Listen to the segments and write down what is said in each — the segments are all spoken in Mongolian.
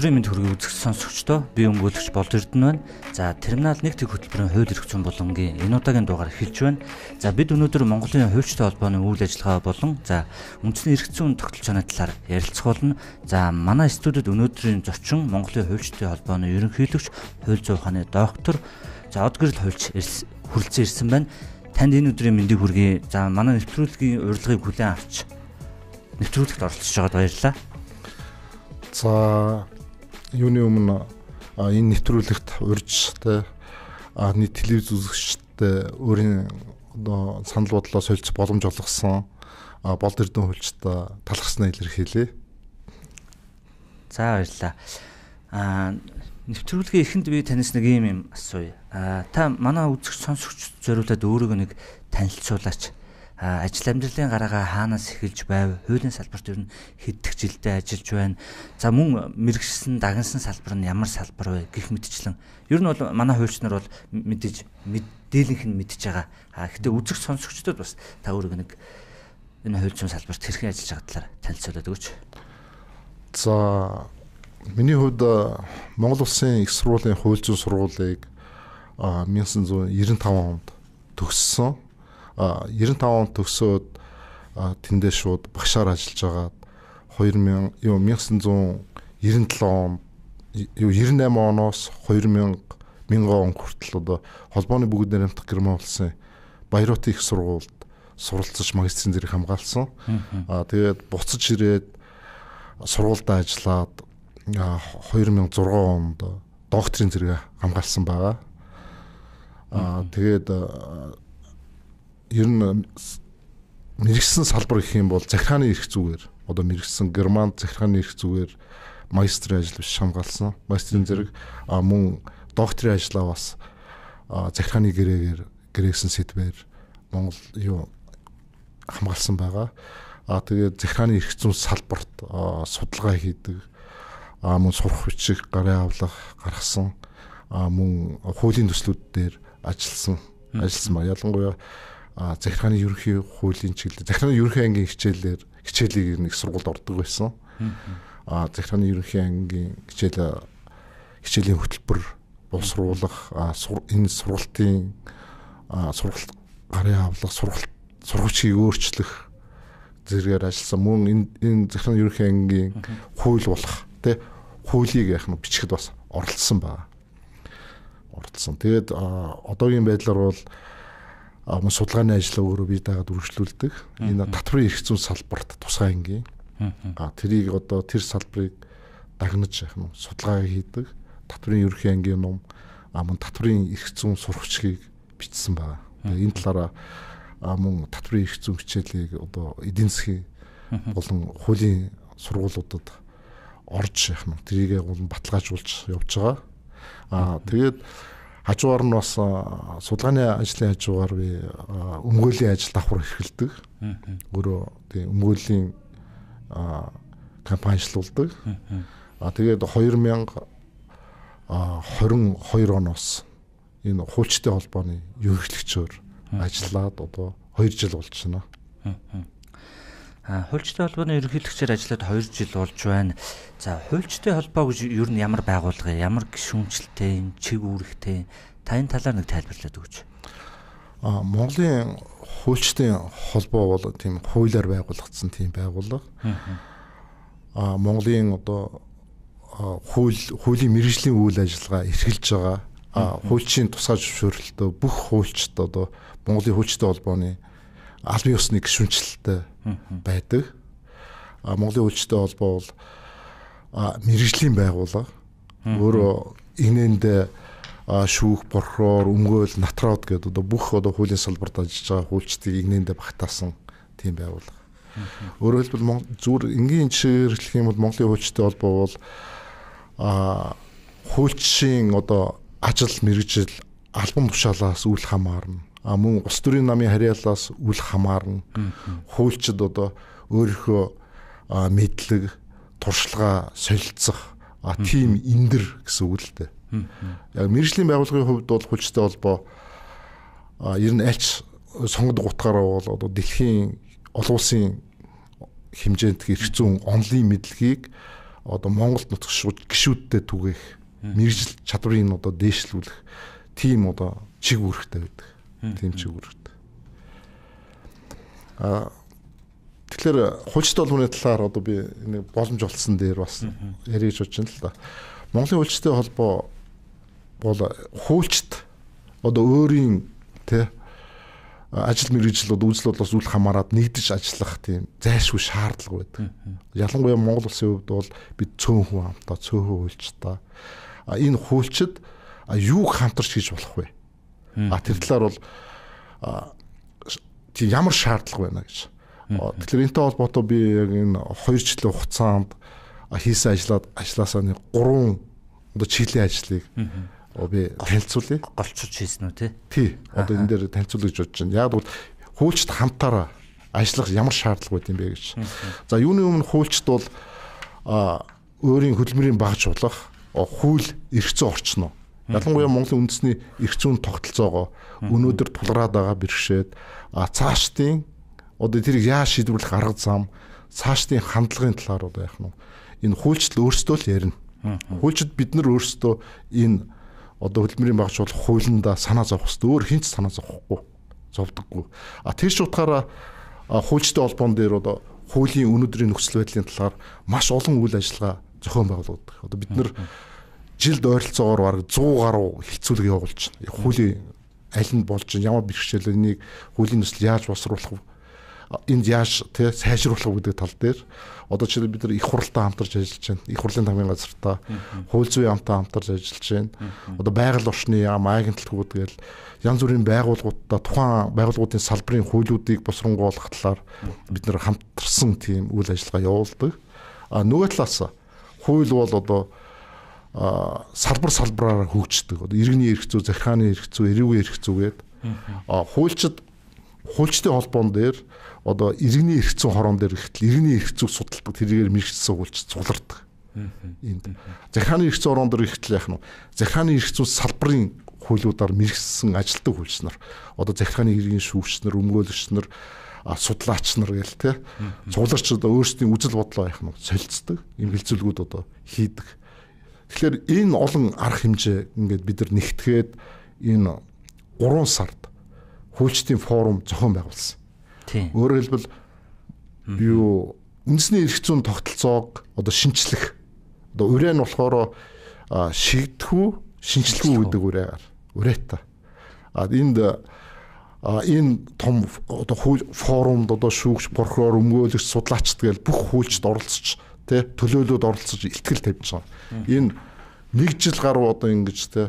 стриминг хүргэе үзэх сонсогчдоо би өнгөлөгч болд Эрдэнэ байна. За терминал 1 тэг хөтөлбөрийн хувь эрх зүйн болонгийн энэ удаагийн дугаар эхэлж байна. За бид өнөөдөр Монголын хувьчтай холбооны үйл ажиллагаа болон за үндэсний эрх зүйн тогтолцооны талаар ярилцах болно. За манай студид өнөөдрийн зочин Монголын хувьчтай холбооны ерөнхийлөгч хууль зүйн ухааны доктор за Одгэрл хувьч хүрэлцэн ирсэн байна. Танд энэ өдрийн мэндийг хүргэе. За манай нэвтрүүлгийн урилгыг хүлээн авч нэвтрүүлэгт оролцож байгаад баярлалаа. За юуны өмнө энэ нэвтрүүлэгт урьжтай анхны телевиз үзэгчтэй өөрийн одоо санал бодлоо солилцох боломж олгосон болд эрдэн хуульчтай талархснаа илэрхийлээ. За баярлалаа. Аа нэвтрүүлгийн эхэнд би танаас нэг юм юм асууя. Аа та манай үзэгч сонсогч зориулаад өөрийгөө нэг танилцуулаач ажил амьдралын гараагаа хаанаас эхэлж байв? Хуулийн салбарт ер нь хэддэг жилдээ ажиллаж байна? За мөн мэрэгшсэн дагнсан салбар нь ямар салбар вэ? гих мэдчлэн. Ер нь бол манай хуульч нар бол мэдээж мэдээлэлх нь мэдж байгаа. А гэхдээ үзэх сонсогчдод бас та өөрөө нэг энэ хуульчин салбарт хэрхэн ажиллаж байгаа талаар танилцуулаад өгөөч. За Миний хувьд Монгол улсын их сургуулийн хуулийн сургуулийг 1995 онд төгссөн. 95 он төгсөөд тэндээ шууд багшаар ажиллаж байгаа 2000 юу 1997 он юу 98 оноос 2000 1000 он хүртэл одоо холбооны бүгд найрамдах гэрмэн болсон Баярут их сургуульд суралцж магистрийн зэрэг хамгаалсан. Аа тэгээд буцаж ирээд сургуульдаа ажиллаад 2006 онд докторийн зэрэг хамгаалсан байгаа. Аа тэгээд ер нь мэрэгсэн салбар гэх юм бол захиргааны эрх зүгээр одоо мэрэгсэн германд захиргааны эрх зүгээр магистрийн ажил биш шамгаалсан. Магистрийн зэрэг мөн докторийн ажлаа бас захиргааны гэрээгээр гэрээсэн сэдвээр Монгол юу хамгаалсан байгаа. А тэгээд захиргааны эрх зүйн салбарт судалгаа хийдэг. А мөн сурах бичих, гарын авлах гаргасан. А мөн хуулийн төслүүд дээр ажилласан. Ажилласан ба ялангуяа захиргааны ерөнхий хуулийн чиглэл захиргааны ерөнхий ангийн хичээлээр хичээлийг нэг сургуульд ордог байсан. А захиргааны ерөнхий ангийн хичээл хичээлийн хөтөлбөр боловсруулах энэ сургалтын сургалт гарын авлах сургалт сургуучийг өөрчлөх зэрэгээр ажилласан мөн энэ энэ захиргааны ерөнхий ангийн хууль болох тий хуулийг яах нь бичгэд бас оролцсон байна. Оролцсон. Тэгээд одоогийн байдлаар бол мөн судалгааны ажил өөрөө бие даагаад үргэлжлүүлдэг. Энэ татврын эрх зүйн салбарт тусгай ангийн. А тэрийг одоо тэр салбарыг дагнаж яах нь судалгаа хийдэг. Татврын ерөнхий ангийн ном мөн татврын эрх зүйн сурвалжийг бичсэн байна. Энэ талаараа мөн татврын эрх зүйн хичээлийг одоо эдийн засгийн болон хуулийн сургуулиудад орж яах нь тэрийг гол баталгаажуулж явж байгаа. А тэгээд mm -hmm хажуугаар нь бас судалгааны ажлын хажуугаар би өмгөөллийн ажил давхар эрхэлдэг. Өөрөө тийм өмгөөллийн компаничлуулдаг. А тэгээд 2022 оноос энэ хуульчтай холбооны ерөнхийлөгчөөр ажиллаад одоо 2 жил болж байна. Хуульчтай холбооны ерөнхийлөгчээр ажиллаад 2 жил болж байна. За хуульчтай холбоо гэж ер нь ямар байгууллага, ямар гишүүнчлэлтэй, чиг үүрэгтэй тань талаар нэг тайлбарлаад өгөөч. А Монголын хуульчтай холбоо бол тийм хуулиар байгуулагдсан тийм байгууллага. А Монголын одоо хууль хуулийн мэрэгжлийн үйл ажиллагаа эрхэлж байгаа хуульчийн тусгай зөвшөөрлөлтөө бүх хуульчд одоо Монголын хуульчтай холбооны албан ёсны гишүүнчлэлтэй байдаг. А Монголын үйлчтэй холбоо бол мэрэгжлийн байгууллага өөрөө инээндээ шүүх, прокурор, өмгөөл, нотариат гэдэг одоо бүх одоо хуулийн салбарт ажиллаж байгаа хуульчдыг инээндээ багтаасан тийм байгууллага. Өөрөөр хэлбэл зүгээр энгийн жишээр хэлэх юм бол Монголын хуульчтай холбоо бол а хуульчийн одоо ажил мэрэгжил албан тушаалаас үл хамаарна а мөн улс төрийн намын харьяалаас үл хамаарна. Хуульчид одоо өөрийнхөө мэдлэг, туршлагаа солилцох а тийм эндэр гэсэн үг л дээ. Яг мэрэгжлийн байгууллагын хувьд бол хүчтэй холбоо ер нь альч сонгодог утгаараа бол одоо дэлхийн олон улсын хэмжээнд ирэх зүүн онлын мэдлэгийг одоо Монголд нутгах гişүүдтэй түгээх мэрэгжил чадварыг нь одоо дээшлүүлэх тийм одоо чиг үүрэгтэй байдаг. Тийм ч үүрэгтэй. Аа тэгэхээр хулцт бол хүний талаар одоо би нэг боломж олсон дээр бас яриж удаж байна л да. Монголын хулцтай холбоо бол хуулчт одоо өөрийн тий ажил мэргэжлүүд үзэл бодлоос үл хамааран нэгдэж ажиллах тийм зайлшгүй шаардлага байдаг. Ялангуяа Монгол улсын хувьд бол бид цөөн хүн хамтаа цөөхөн хуульч та. Энэ хуульчд юуг хамтарч хийж болох вэ? А тэр талаар бол ямар шаардлага байна гэж. Тэгэхээр энэтэй холбоотой би яг энэ 2 жилийн хугацаанд хийсэн ажлаад ажлаасаа нэг 3 одоо чиглэлийн ажлыг би танилцуулъя. Голцож хийсэн үү те? Тий. Одоо энэ дээр танилцуулж бодож байна. Яг бол хуульчд хамтаараа ажиллах ямар шаардлага байд юм бэ гэж. За юуны өмнө хуульчд бол өөрийн хөдөлмөрийн багж болох хууль эрх зүйн орчин уу Ялангуяа Монголын үндэсний эрх зүйн тогтолцоогоо өнөөдөр тулраад байгаа бэрхшээд цаашдын одоо тэрийг яаж шийдвэрлэх арга зам цаашдын хандлагын талаар одоо яах нь энэ хуульчил өөрсдөө л ярина. Хуульчид бид нар өөрсдөө энэ одоо хөдөлмөрийн багч болох хуулиндаа санаа зовх хэвээр өөр хинт санаа зовхгүй зовдөггүй. А тийш утгаараа хуульчтай холбоон дээр одоо хуулийн өнөөдрийн нөхцөл байдлын талаар маш олон үйл ажиллагаа зохион байгуулдаг. Одоо бид нар mm -hmm жилд ойролцоогоор бараг 100 гаруй хилцүүлэг явуулж байна. Хуулийн аль нь болж ямар бэрхшээл энийг хуулийн нөхцөл яаж босруулах вэ? энд яаж тий сайжруулах гэдэг тал дээр одоо чи бид нар их хуралтай хамтарч ажиллаж байна. Их хурлын тамгийн газартаа хууль зүйн амтаа хамтарч ажиллаж байна. Одоо байгаль орчны яам агентлагууд гээл янз бүрийн байгууллагуудаа тухайн байгууллагуудын салбарын хуулиудыг босронгуулах талаар бид нар хамтарсан тийм үйл ажиллагаа явуулдаг. А нөгөө талаас хууль бол одоо салбар салбараараа хөгждөг. Одоо иргэний эрх зүй, захиргааны эрх зүй, эрүүгийн эрх зүйгээд хуульчид хуульчдын холбоон дээр одоо иргэний эрх зүйн хорон дээр ихтэл иргэний эрх зүйг судалдаг тэрээр мэрэгчсэн хуульч цулгардаг. Энд захиргааны эрх зүйн хорон дээр ихтэл яах нь захиргааны эрх зүйн салбарын хуулиудаар мэрэгсэн ажилтны хуульч нар одоо захиргааны иргэний шүүгч нар, өмгөөлөгч нар судлаач нар гэл те цугларч одоо өөрсдийн үзэл бодлоо яах нь солилцдог юм хилцүүлгүүд одоо хийдэг Тэгэхээр энэ олон арга хэмжээ ингээд бид нар нэгтгээд энэ 3 сард хүлчтийн форум зохион байгуулсан. Өөрөөр хэлбэл юу үндэсний эрх зүйн тогтолцоог одоо шинчлэх одоо ураа нь болохоор шигдэхүү шинжилгүй гэдэг үрээр ураатай. А энд энэ том одоо форумд одоо шүүгч, прокурор, өмгөөлөгч, судлаачд гээл бүх хуульчд оролцож тий төлөөлөлд оролцож ихтгэл тавьчихсан. Энэ нэг жил гаруй одоо ингэж тий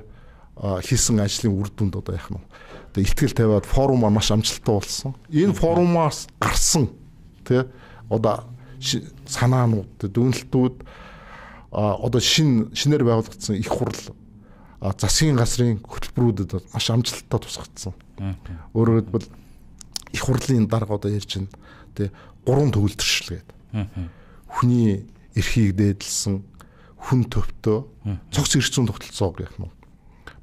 хийсэн ажлын үр дүнд одоо яах нь одоо ихтгэл тавиад форум маань маш амжилттай болсон. Энэ форумаас гарсан тий одоо санаанууд дүнэлтүүд одоо шин шинээр байгуулагдсан их хурл засгийн газрын хөтөлбөрүүдэд маш амжилттай тусгагдсан. Өөрөөр хэлбэл их хурлын дарга одоо ярьж байна. Тэ гурван төгөлдршил гээд хүний эрхийг дээдлсэн хүн төвтөө цогц ирцэн тогтолцоо гэх юм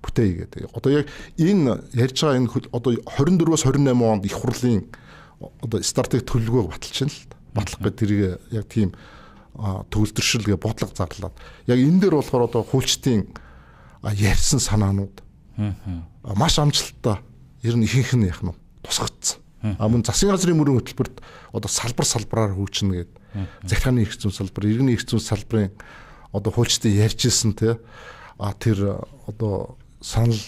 бүтээ гэдэг. Одоо яг энэ ярьж байгаа энэ одоо 24-өөс 28 онд их хурлын одоо стратеги төлөвлөгөөг баталчихна л батлах гэдэг тэрийг яг тийм төвлөршилгээ бодлого зарлаад яг энэ дээр болохоор одоо хуульчдын ярьсан санаанууд маш амжилттай ер нь ихэнх нь яхна тусгацсан. А мөн засгийн газрын мөрөн хөтөлбөрт одоо салбар салбараар хөгжинэ гэдэг захиргааны их зүйн салбар, иргэний их зүйн салбарын одоо хуульчтай ярьжсэн тий а тэр э, одоо санал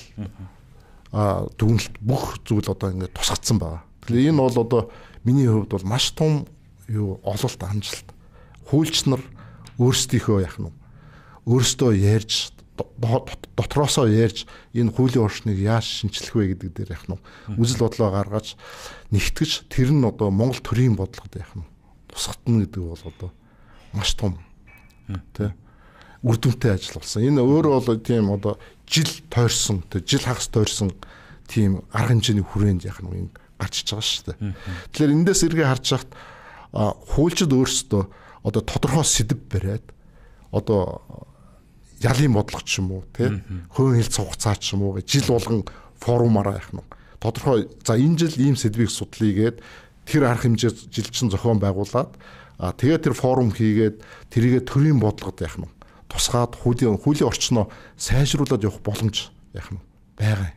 а дүгнэлт бүх зүйл одоо ингээд тусгацсан байгаа. Тэгэхээр энэ бол одоо миний хувьд бол маш том юу ололт амжилт. Хуульч нар өөрсдийнхөө яах нь өөрсдөө ярьж дотроосоо ярьж энэ хуулийн орчныг яаж шинчлэх вэ гэдэг дээр яах нь үзэл бодлоо гаргаж нэгтгэж тэр нь одоо Монгол төрийн бодлогод яах нь тусгатна гэдэг бол одоо маш том тий үрдөнтэй ажил болсон. Энэ өөрөө бол тийм одоо жил тойрсон, тий жил хагас тойрсон тийм арга хэмжээний хүрээнд яг нэг гарчиж байгаа шүү дээ. Тэгэхээр эндээс эргээ харж хахад хуульчид өөрсдөө одоо тодорхой сэдв бариад одоо ялын бодлого ч юм уу тий хувийн хэлц хугацаа ч юм уу жил болгон форумаараа яах нь тодорхой за энэ жил ийм сэдвийг судлъя гээд хэр арга хэмжээ жилчин зохион байгуулад а тэгээ тэр форум хийгээд тэрийгэ төрийн бодлогод яах нь тусгаад хуулийн хуулийн орчноо сайжруулад явах боломж яах нь байгаа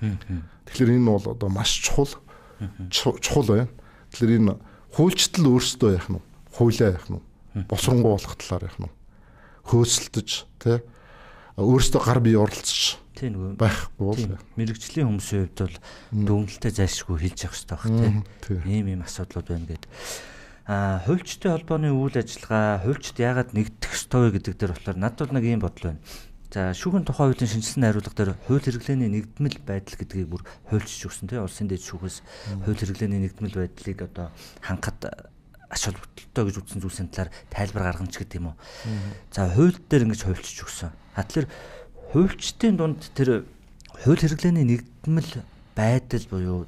юм. Тэгэхээр энэ бол одоо маш чухал чухал байна. Тэгэхээр энэ хуульчтал өөрсдөө яах нь хуулиа яах нь босронгуулах талаар яах нь хөөсөлдөж тэ өөрсдөө гар бие оролцож тийм нөгөө байхгүй мэрэгчлийн хүмүүсийн хувьд бол дүнэлтэд зайлшгүй хэлж явах хэрэгтэй байх тийм ийм ийм асуудлууд байна гэдэг а хувьчтэй холбооны үйл ажиллагаа хувьчд яагаад нэгдэх ёстой вэ гэдэг дээр болохоор над бол нэг ийм бодол байна. За шүүхийн тухайн хуулийн шинжилсэн хариулга дээр хууль хэрэглээний нэгдмэл байдал гэдгийг бүр хуульчж өгсөн тийм улсын дэд шүүхээс хууль хэрэглээний нэгдмэл байдлыг одоо хангахад ашиг бүтэлтэй гэж үзсэн зүйлсийн талаар тайлбар гаргамч гэдэг юм уу. За хууль дээр ингэж хуульчж өгсөн. Хатлэр хуульчдын дунд тэр хууль хэрэглээний нэгдмэл байдал буюу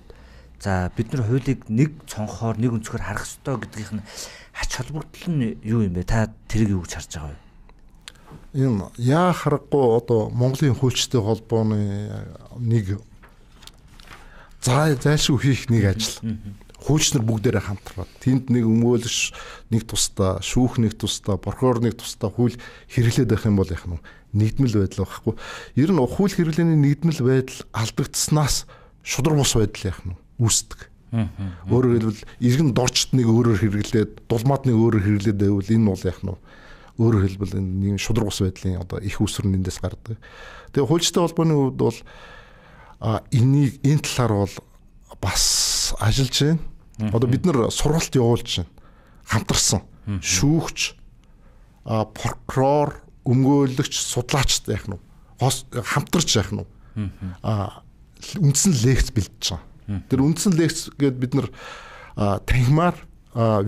за бид нар хуулийг нэг цонхоор нэг өнцгөр харах ёстой гэдгийнх нь ач холбогдол нь юу юм бэ? Та тэрийг юу гэж харж байгаа вэ? Ийм яа харахгүй одоо Монголын хөлчтэй холбооны нэг заа зайлшгүй хийх нэг ажил. Хөлчнөр бүгдээрээ хамтраад тэнд нэг өмөөлөш нэг тусдаа, шүүх нэг тусдаа, прокурор нэг тусдаа хууль хэрэглээд байх юм бол яах нь нэгдмэл байдал байхгүй. Ер нь ухуул хэрэглээний нэгдмэл байдал алдагдсанаас шудраг бус байдал яах нь үүсдэг. Өөрөөр хэлбэл иргэн дорчт нэг өөрөөр хэрэглээд, дулмаад нэг өөрөөр хэрэглээд байвал энэ бол яах нь өөрөөр хэлбэл энэ нэг шудраг бус байдлын одоо их үсрэн эндээс гардаг. Тэгээ хуульчтай холбооны хувьд бол а энийг энэ талаар бол бас ажиллаж байна. Одоо бид нар сургалт явуулж байна. хамтарсан шүүгч а прокурор өмгөөлөгч судлаачд яах нь хамтарч яах нь а үндсэн лекц бэлдэж байгаа. Тэр үндсэн лекц гээд бид нар танхимаар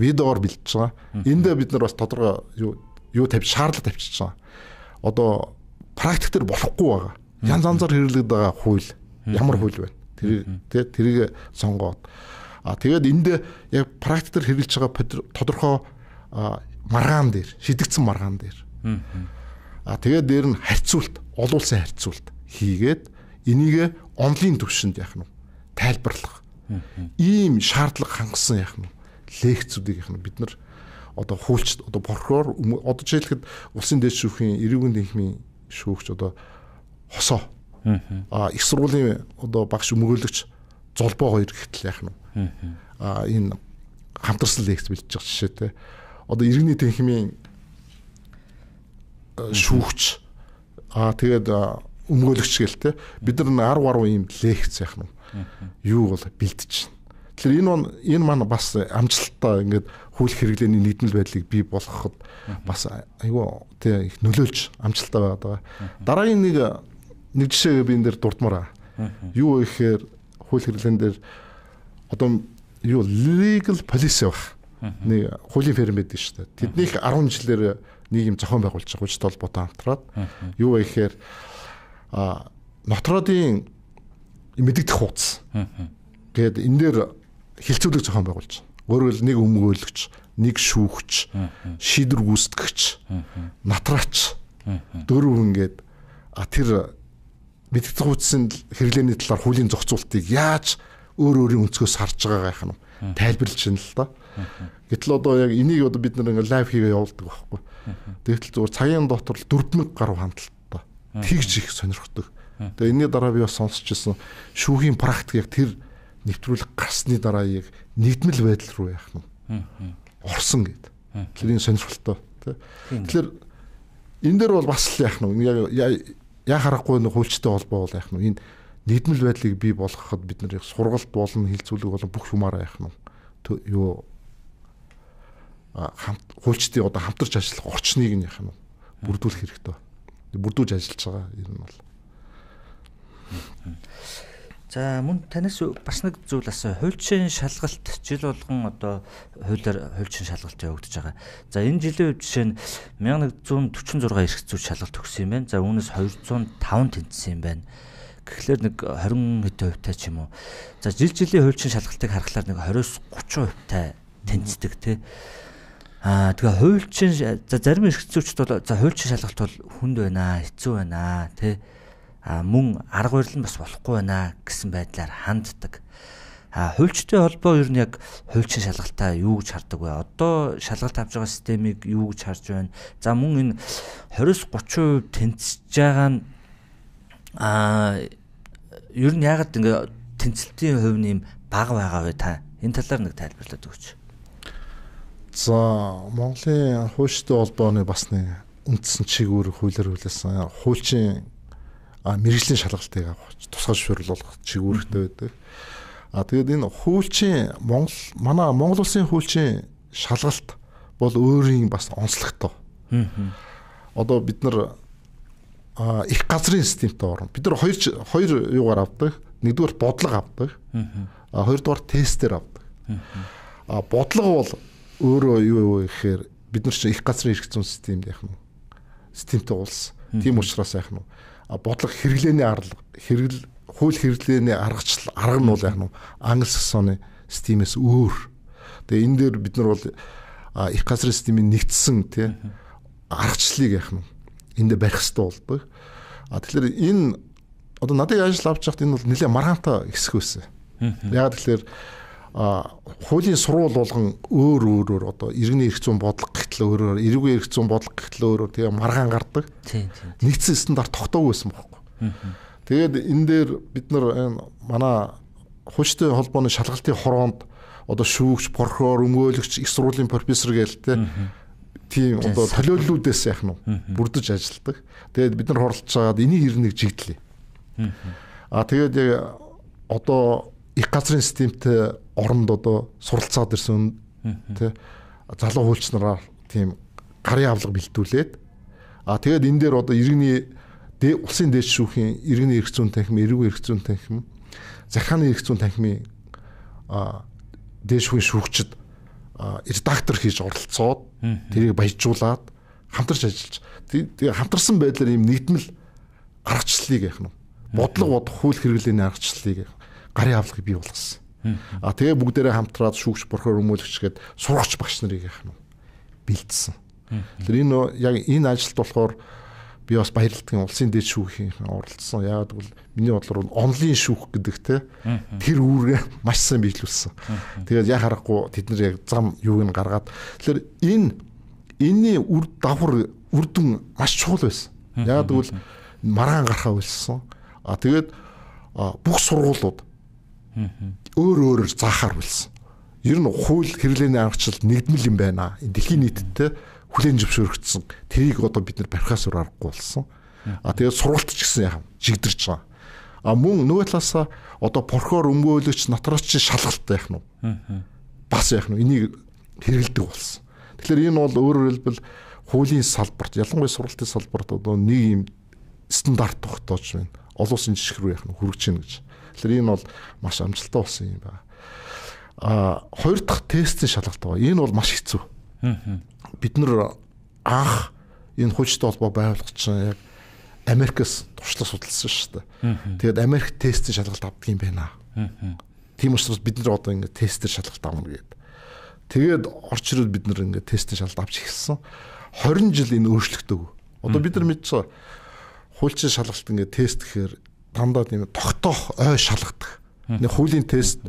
видеоор бэлдэж байгаа. Эндээ бид нар бас тодорхой юу юу тавь шаардлага тавьчихж байгаа. Одоо практик төр болохгүй байгаа. Ян занзар хэрэглэгдэж байгаа хууль ямар хууль байна? Тэр тэгээ тэрийг сонгоод а тэгээд эндээ яг практик төр хэрэгжилж байгаа тодорхой маргаан дээр шидэгдсэн маргаан дээр. Аа А тэгээд дээр нь харьцуулт, олуулсан харьцуулт хийгээд энийг онлын түвшинд яах нь тайлбарлах. Ийм шаардлага хангасан яах нь лекцүүдийг яах нь бид нар одоо хуульч одоо прокурор одоо жишээлхэд улсын дээд шүүхийн эрүүгийн танхимын шүүгч одоо хосоо а их сургуулийн одоо багш мөрөөлөгч золбоо хоёр гэтэл яах нь а энэ хамтарсан лекц билж байгаа жишээ те одоо иргэний танхимын шүүгч аа тэгээд өмгөөлөгч гэлтэй бид нар 10 гаруй ийм лекц яах юм юу бол бэлдчихсэн Тэгэхээр энэ энэ маань бас амжилттай ингээд хүлэх хэрэглээний нийтмил байдлыг бий болгоход бас айгүй тий их нөлөөлж амжилттай байгаад байгаа. Дараагийн нэг нэг жишээ би энэ дээр дурдмаар. Юу ихээр хууль хэрэглэн дээр одоо юу legal policy баг. Нэг хуулийн ферм байдаг шүү дээ. Тэднийх 10 жилээр нэг юм зохион байгуулж байгаа хүчтэй холбоотой хамтраад юу вэ гэхээр а нотроодын мэддэх хуудас. Тэгэд энэ дээр хилцүүлэг зохион байгуулж өөрөөр нэг өмгөөлөгч, нэг шүүгч, шийдвэр гүйцэтгэгч, натраач дөрөв ингээд а тэр мэддэх хуудасын хэрэглээний талаар хуулийн зохицуултыг яаж өөр өөрийн өнцгөөс харж байгаа гайхна тайлбарлаж байна л да. Аа Гэтэл одоо яг энийг одоо бид нэг лайв хийгээ явуулдаг байхгүй. Тэгтэл зүгээр цагийн дотор л 4000 гаруй хандлттай. Тэгж их сонирхдаг. Тэгээ энэний дараа би бас сонсч ирсэн шүүхийн практик яг тэр нэвтрүүлэх гарсны дараа яг нэгдмэл байдал руу яах нь. Орсон гэд. Тэр энэ сонирхолтой. Тэгэхээр энэ дээр бол бас л яах нь. Яг яа харахгүй нэг хуульчтай холбоо бол яах нь. Энэ нэгдмэл байдлыг бий болгоход бид нар сургалт болон хилцүүлэг болон бүх юмараа яах нь. Юу хамт хуульчдын одоо хамтарч ажиллах орчныг нь яхаа бүрдүүлэх хэрэгтэй. Бүрдүүлж ажиллаж байгаа юм бол. За мөн танаас бас нэг зүйл асуу. Хуульчийн шалгалт жил болгон одоо хуулиар хуульчийн шалгалт явагдаж байгаа. За энэ жилийн үед жишээ нь 1146 эрх зүйч шалгалт өгсөн юм байна. За үүнээс 205 тэнцсэн юм байна. Гэхдээ нэг 20 хэдэн хувьтай ч юм уу. За жил жилийн хуульчийн шалгалтыг харахаар нэг 20-30 хувьтай тэнцдэг тий. Mm -hmm Аа тэгээ хуульчин за зарим эрхцүүлчд бол за хуульчин шалгалт бол хүнд байна аа, хэцүү байна аа, тий. Аа мөн арга барил нь бас болохгүй байна гэсэн байдлаар ханддаг. А хуульчтай холбоо ер нь яг хуульчин шалгалтаа юу гэж хардаг вэ? Одоо шалгалт авж байгаа системийг юу гэж харж байна? За мөн энэ 20-30% тэнцэж байгаа нь а ер нь ягаад ингэ тэнцэлтийн хувь нэм бага байгаа вэ та? Энэ талаар нэг тайлбарлаад өгч. За Монголын хуульчтай холбооны бас нэг үндсэн чигээр хуулиар хүлээсэн хуульчин мэрэгжлийн шалгалтыг авах тусгай шүүрэл болох чигүүртэй байдаг. А тэгээд энэ хуульчин Монгол манай Монгол улсын хуульчин шалгалт бол өөрийн бас онцлогтой. Одоо бид нар их газрын системтэй орно. Бид нар хоёр хоёр юугаар авдаг. Нэгдүгээр бодлого авдаг. А хоёрдугаар тестээр авдаг. А бодлого бол өөрөө юу юу гэхээр бид нар чинь их газрын эрх зүйн системд яах нь системтэй улс. Тийм учраас яах нь бодлого хэрэглээний арга хэрэгл хууль хэрэглээний аргачлал арга нь бол яах нь англ саксоны системээс өөр. Тэгээ энэ дээр бид нар бол их газрын системийн нэгдсэн тий аргачлалыг яах нь эндэ барих хэрэгтэй болдог. А тэгэхээр энэ одоо надад ажил авч явахад энэ бол нэлээд маргаантай хэсэг байсан. Яг тэгэхээр хуулийн сурвал болгон өөр өөрөөр одоо иргэний эрх зүйн бодлого гэтэл өөрөөр эрүүгийн эрх зүйн бодлого гэтэл өөрөөр тэгээ маргаан гардаг. Нэгдсэн стандарт тогтоогүй байсан байхгүй. Тэгээд энэ дээр бид нар э, манай хүчтэй холбооны шалгалтын хороонд одоо шүүгч, прокурор, өмгөөлөгч, их сургуулийн профессор гээл тийм одоо төлөөллүүдээс яах нь бүрдэж ажилладаг. Тэгээд бид нар хоролцож байгаад энийг ирнэг жигдлээ. Аа тэгээд яг одоо их газрын системтэй оронд одоо суралцаад ирсэн тий залуу хуульч нараар тийм гарын авлага бэлдүүлээд а тэгээд энэ дээр одоо иргэний улсын дээд шүүхийн иргэний эрх зүйн танхим, эрүүгийн эрх зүйн танхим, захааны эрх зүйн танхимын дээд шүүхийн шүүгчд редактор хийж оролцоод тэрийг баяжуулаад хамтарч ажиллаж тэгээ хамтарсан байдлаар ийм нэгдмэл аргачлалыг яах нь бодлого бодох хууль хэрэглээний аргачлалыг яах гарын авлагыг бий болгосон. А тэгээ бүгдээрээ хамтраад шүүгч прокурор өмүүлэгч гээд сурагч багш нарыг яах юм бэлдсэн. Тэр энэ яг энэ ажилд болохоор би бас баярлалтын улсын дээд шүүхийн оролцсон. Яг бол миний бодлоор онлын шүүх гэдэг те тэр үүргээ маш сайн биелүүлсэн. Тэгээд яа харахгүй тэд нар яг зам юуг нь гаргаад тэгэхээр энэ энэний үр давхар үрдэн маш чухал байсан. Яг тэгвэл маргаан гархаа үйлсэн. А тэгээд бүх сургуулиуд өөр өөрөөр заахаар болсон. Ер нь хууль хэрэглээний аргачлал нэгдмэл юм байна. Дэлхийн нийтэд хүлэн зөвшөөрөгдсөн. Тэрийг одоо бид нар барихаас өөр аргагүй болсон. А тэгээд сургалт ч гэсэн яхам жигдэрч байгаа. А мөн нөгөө талаасаа одоо прокурор өмгөөлөгч нотароч шалгалттай яхна уу? Бас яхна энийг хэрэгэлдэг болсон. Тэгэхээр энэ бол өөрөөр хэлбэл хуулийн салбарт ялангуяа сургалтын салбарт одоо нэг юм стандарт тогтоож байна. Олон улсын жишг рүү яхна хүрэж гэнэ гэж. Тэгэхээр энэ бол маш амжилттай болсон юм байна. А хоёр дахь тестийн шалгалт байгаа. Энэ бол маш хэцүү. Бид нэр анх энэ хүчтэй холбоо байгуулах чинь яг Америкээс туршлага судалсан шүү дээ. Тэгээд Америк тестийн шалгалт авдаг юм байна. Тийм учраас бид нэр одоо ингээд тестээр шалгалт авна гэдэг. Тэгээд орч ирээд бид нэр ингээд тестээр шалгалт авч эхэлсэн. 20 жил энэ өөрчлөгдөв. Одоо бид нар мэдчихсэн хууль чинь шалгалт ингээд тест гэхээр дандаа тийм тогтоох ой шалгадаг. Нэг хуулийн тест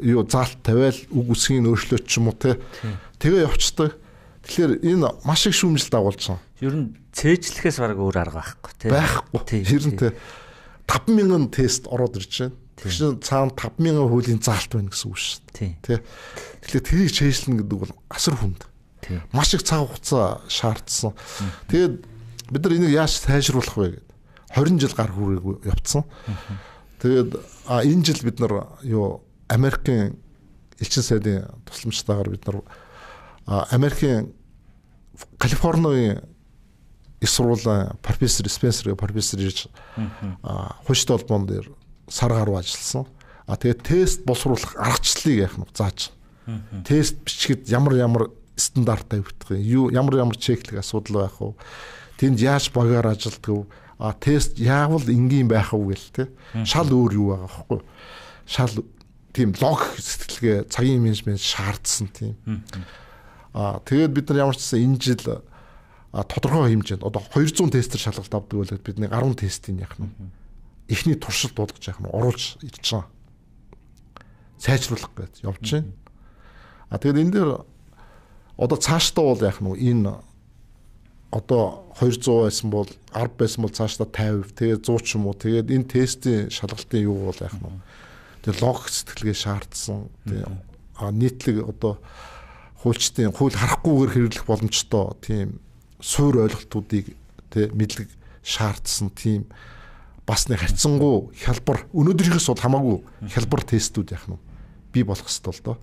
юу заалт тавиал үг үсгийн өөрчлөлт ч юм уу те. Тэгээ явцдаг. Тэгэхээр энэ маш их шүүмжил дагуулж байгаа. Ер нь цээжлэхээс бараг өөр арга байхгүй тий. Байхгүй. Хэрнээ 50000 тест ороод ирж байна. Тэгш цаана 50000 хуулийн заалт байна гэсэн үг шүү дээ. Тий. Тэгэхээр тэрийг цээжлэнэ гэдэг бол асар хүнд. Маш их цаг хугацаа шаардсан. Тэгээд бид нар энийг яаж сайжруулах вэ гэдэг. 20 жил гар хүрээгүй явцсан. Тэгээд а энэ жил бид нар юу Америкийн элчин сайдын тусламжтайгаар бид нар Америкийн Калифорнигийн их сургуулийн профессор Спенсер профессор ирж хушд олбон дээр сар гаруй ажилласан. А тэгээд тест босруулах аргачлалыг яах нь зааж. Тест бичгэд ямар ямар стандартаа өвтөх юм. Юу ямар ямар чеклэг асуудал байх вэ? Тэнд яаж багаар ажилтгав? а тест яавал энгийн байх уу гэл те шал өөр юу байгаа байхгүй шал тийм лог сэтгэлгээ цагийн менежмент шаардсан тийм а тэгээд бид нар ямар ч гэсэн энэ жил тодорхой хэмжээнд одоо 200 тестер шалгалт авдаг байлгаад бид нэг 10 тестийн яах нь эхний туршилт дуулгаж яах нь оруулж ирж байгаа сайжруулах гэж явж байна а тэгээд энэ дээр одоо цааш таа бол яах нь энэ одоо 200 байсан бол 10 байсан бол цаашдаа 50%, тэгээд 100 ч юм уу. Тэгээд энэ тестийн шалгалтын юу бол яах нь. Тэгээд логик сэтгэлгээ шаардсан. Тэгээд а нийтлэг одоо хуульчдын хууль харахгүйгээр хэрэглэх боломжтой тийм суур ойлголтуудыг тий мэдлэг шаардсан тийм бас нэг хайцсангу хялбар өнөөдрийнхээс бол хамаагүй хялбар тестүүд яах нь би болох хэвэл л доо.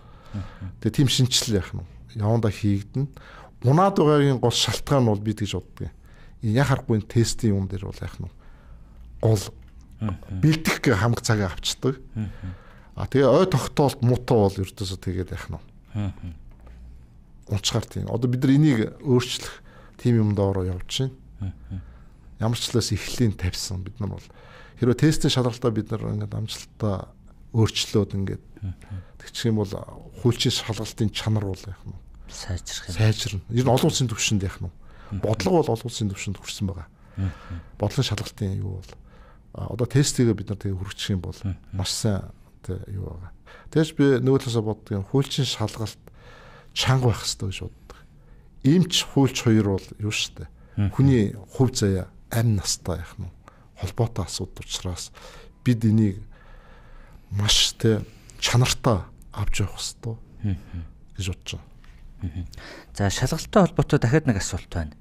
Тэгээ тийм шинчил яах нь яванда хийгдэн. Унаад байгаагийн гол шалтгаан нь бол би тэгж боддгийн яа харахгүй тестийн юм дээр бол яах нь гол бэлдэх гэх хамаг цагаа авчдаг. А тэгээ ой тогтоолт муутай бол ердөөсөө тэгээд яах нь. Унцгаар тийм. Одоо бид нар энийг өөрчлөх тим юм доороо явж байна. Ямар ч лээс эхлийн тавьсан бид нар бол хэрвээ тестийн шалгалтаа бид нар ингээд амжилттай өөрчлөөд ингээд тэгчих юм бол хуульчийн шалгалтын чанар бол яах нь. Сайжрах юм. Сайжирна. Ер нь олон улсын түвшинд яах нь Бодлого бол олон улсын түвшинд хүрсэн байгаа. Бодлогын шалгалтын юу бол одоо тестийг бид нар тэгээ хүргэх юм бол маш сайн тэг юу байгаа. Тэгэж би нөгөө талаасаа боддог юм хуульчин шалгалт чанга байх хэрэгтэй гэж боддог. Имч хуульч хоёр бол юу шүү дээ. Хүний хувь заяа амь настай байх нь холбоотой асуудал учраас бид энийг маш тэ чанартай авч явах хэрэгтэй гэж бодож байна. За шалгалттай холбоотой дахиад нэг асуулт байна.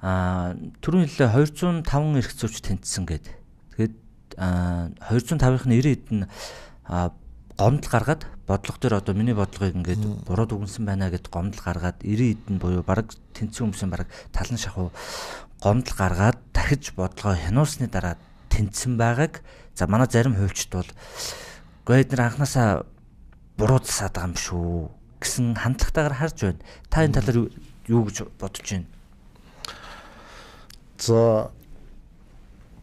Аа түрүүн хэлээ 205 эрх зүйч тэнцсэн гэд. Тэгэхэд аа 205-ын 90-д нь гомдол гаргаад бодлого төр одоо миний бодлогыг ингээд буруу дүгнсэн байна гэд гомдол гаргаад 90-д нь буюу баг тэнцсэн хүмүүсийн баг талан шахуу гомдол гаргаад дахиж бодлогоо хянуусны дараа тэнцсэн байгааг за манай зарим хувьчд бол гээд нар анханасаа буруу засаад байгаа юм шүү гэсэн хандлагатайгаар харж байна. Та энэ талаар юу гэж бодож байна? За